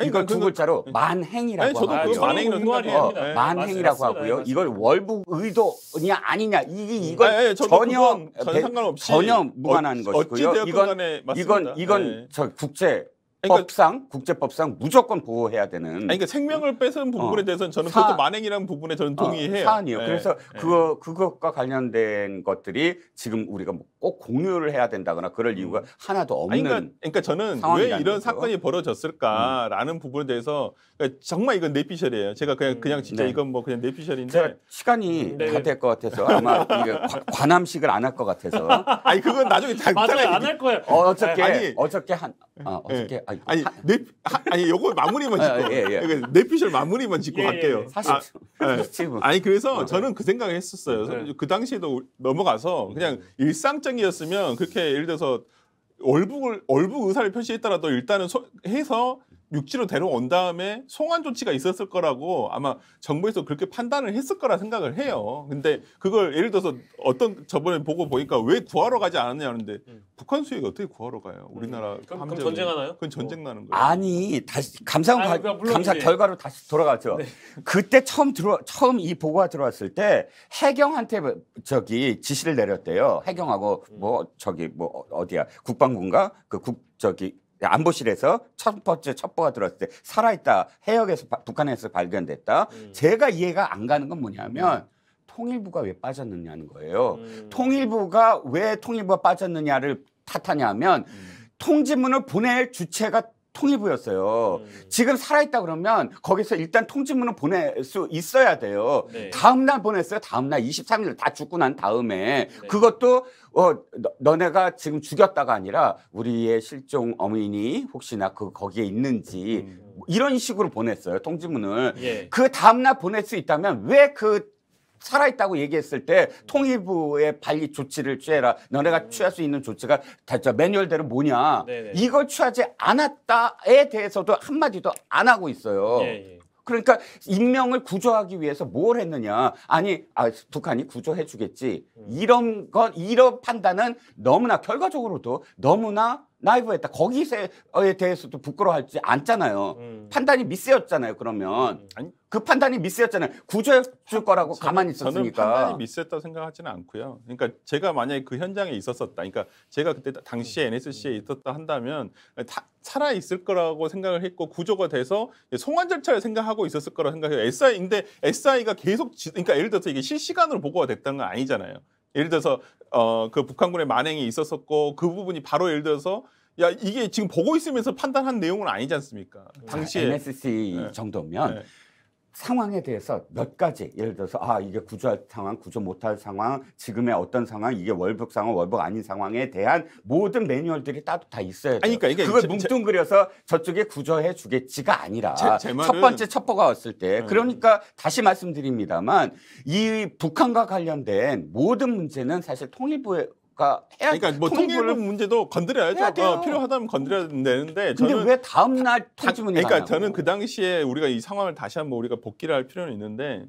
이걸 그러니까 두 글자로 만행이라고 하고요. 그 만행이라고 아, 생각해요. 어, 네, 만행이라고 하고요. 이걸 월북 의도냐 아니냐 이게 이건 아니, 아니, 전혀 건 전혀 상관없이 전혀 무관한 어 것이고요. 어건 이건 이건 네. 저 국제 그러니까, 법상 국제법상 무조건 보호해야 되는. 아니, 그러니까 생명을 뺏은 어. 부분에 대해서는 저는 사, 그것도 만행이라는 부분에 저는 어, 동의해요. 어, 사안이요. 네. 그래서 네. 그거 그것과 관련된 것들이 지금 우리가 뭐꼭 공유를 해야 된다거나 그럴 음. 이유가 하나도 없는 아니, 그러니까, 그러니까 저는 왜 이런 거죠? 사건이 벌어졌을까라는 음. 부분에 대해서 그러니까 정말 이건 내피셜이에요. 제가 그냥 음. 그냥 진짜 네. 이건 뭐 그냥 내피셜인데 시간이 음. 네. 다될 것 같아서 아마 관함식을 안 할 것 같아서 (laughs) 아니 그건 나중에 다 맞아요 안 할 거예요. 어, 저께 아니, 어저께 한 어, 저께 예. 아니 아니, 네, 아니 요거 아, 예, 예. 마무리만 짓고 예, 예. 내피셜 마무리만 짓고 예, 갈게요. 사실 아, 예. 아니 그래서 어, 네. 저는 그 생각을 했었어요. 네. 그 당시에도 넘어가서 그냥 일상적 협정이었으면 그렇게 예를 들어서 얼북을얼북 의사를 표시했더라도 일단은 소, 해서 육지로 데려온 다음에 송환 조치가 있었을 거라고 아마 정부에서 그렇게 판단을 했을 거라 생각을 해요. 근데 그걸 예를 들어서 어떤 저번에 보고 보니까 왜 구하러 가지 않았냐 하는데 음. 북한 수역이 어떻게 구하러 가요? 우리나라 음. 그럼, 그럼 전쟁하나요? 그건 전쟁 나는 거예요. 아니 다시 감사 감사 결과로 다시 돌아가죠. 네. 그때 처음 들어 처음 이 보고가 들어왔을 때 해경한테 저기 지시를 내렸대요. 해경하고 음. 뭐 저기 뭐 어디야 국방군가 그국 저기 안보실에서 첫 번째 첩보가 들었을 때 살아있다 해역에서 북한에서 발견됐다. 음. 제가 이해가 안 가는 건 뭐냐면 음. 통일부가 왜 빠졌느냐는 거예요. 음. 통일부가 왜 통일부가 빠졌느냐를 탓하냐면 음. 통지문을 보낼 주체가 통일부였어요. 음. 지금 살아있다 그러면 거기서 일단 통지문을 보낼 수 있어야 돼요. 네. 다음 날 보냈어요. 다음 날 23일 다 죽고 난 다음에 네. 그것도 어 너, 네가 지금 죽였다가 아니라 우리의 실종 어머니 혹시나 그 거기에 있는지 음. 이런 식으로 보냈어요. 통지문을 예. 그 다음 날 보낼 수 있다면 왜그 살아있다고 얘기했을 때 통일부의 발리 조치를 취해라. 너네가 음. 취할 수 있는 조치가 대체 매뉴얼대로 뭐냐. 이걸 취하지 않았다에 대해서도 한마디도 안 하고 있어요. 예예. 예. 그러니까 인명을 구조하기 위해서 뭘 했느냐. 아니, 아, 북한이 구조해 주겠지. 음. 이런 건, 이런 판단은 너무나 결과적으로도 너무나 나이브했다. 거기에 대해서도 부끄러워하지 않잖아요. 음. 판단이 미스였잖아요. 그러면 음. 아니, 그 판단이 미스였잖아요. 구조해줄 거라고 저 가만히 있었으니까. 저는 판단이 미스했다고 생각하지는 않고요. 그러니까 제가 만약에 그 현장에 있었었다. 그러니까 제가 그때 당시에 음. NSC에 음. 있었다 한다면 다, 살아 있을 거라고 생각을 했고 구조가 돼서 송환 절차를 생각하고 있었을 거라고 생각해요. SI인데 SI가 계속 지, 그러니까 예를 들어서 이게 실시간으로 보고가 됐다는 건 아니잖아요. 예를 들어서 어, 그 북한군의 만행이 있었었고 그 부분이 바로 예를 들어서 야 이게 지금 보고 있으면서 판단한 내용은 아니지 않습니까? 당시에 NSC 네. 정도면 네. 상황에 대해서 몇 가지 예를 들어서 아 이게 구조할 상황, 구조 못할 상황, 지금의 어떤 상황, 이게 월북 상황, 월북 아닌 상황에 대한 모든 매뉴얼들이 따로 다 있어야 돼요. 그러니까 이게 그걸 제, 뭉뚱그려서 저쪽에 구조해 주겠지가 아니라 제, 제 말은... 첫 번째 첩보가 왔을 때 음. 그러니까 다시 말씀드립니다만 이 북한과 관련된 모든 문제는 사실 통일부에 그러니까, 그러니까 뭐 통일부 문제도 건드려야죠. 어, 필요하다면 건드려야 되는데 저는 근데 왜 다음 날쯤은 그러니까 가냐고. 저는 그 당시에 우리가 이 상황을 다시 한번 우리가 복귀를 할 필요는 있는데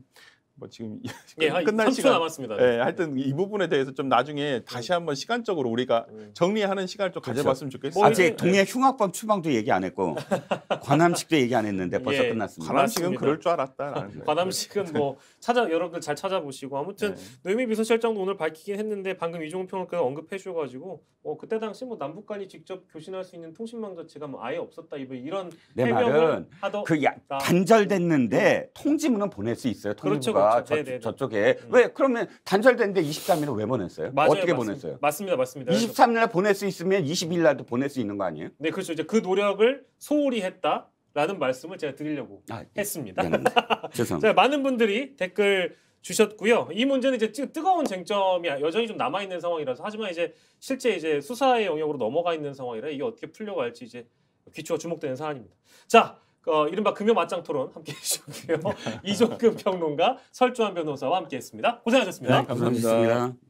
뭐 지금 예, 끝날 시간 남았습니다. 예, 네. 하여튼 이 부분에 대해서 좀 나중에 다시 네. 한번 시간적으로 우리가 네. 정리하는 시간을 좀 그렇죠. 가져봤으면 좋겠어요. 아직 뭐 동해 흉악범 추방도 얘기 안 했고 (laughs) 관함식도 얘기 안 했는데 예, 벌써 예, 끝났습니다. 관함식은 그럴 줄 알았다. 아, 관함식은 뭐 찾아 여러분들 잘 찾아보시고 아무튼 노미 비서실장도 오늘 밝히긴 했는데 방금 이종훈 평론가 언급해 주셔가지고 뭐 그때 당시 뭐 남북 간이 직접 교신할 수 있는 통신망 자체가 뭐 아예 없었다 이런 내 말은 하더... 그 야, 아. 단절됐는데 통지문은 보낼 수 있어요. 통지부가. 그렇죠. 그렇죠. 그렇죠. 저, 저쪽에. 음. 왜 그러면 단절됐는데 23일에 왜 보냈어요? 맞아요, 어떻게 맞습니다. 보냈어요? 맞습니다. 맞습니다. 23일에 보낼 수 있으면 20일 날도 보낼 수 있는 거 아니에요? 네, 그렇죠. 이제 그 노력을 소홀히 했다라는 말씀을 제가 드리려고 아, 예. 했습니다. (laughs) 죄송합니다. 자, 많은 분들이 댓글 주셨고요. 이 문제는 이제 뜨거운 쟁점이 여전히 좀 남아 있는 상황이라서 하지만 이제 실제 이제 수사의 영역으로 넘어가 있는 상황이라 이게 어떻게 풀려갈지 이제 귀추가 주목되는 사안입니다. 자, 어, 이른바 금요 맞짱 토론 함께 (laughs) 해주셨고요. 네. 이종금 평론가, 설주환 변호사와 함께했습니다. 고생하셨습니다. 네, 감사합니다. 감사합니다.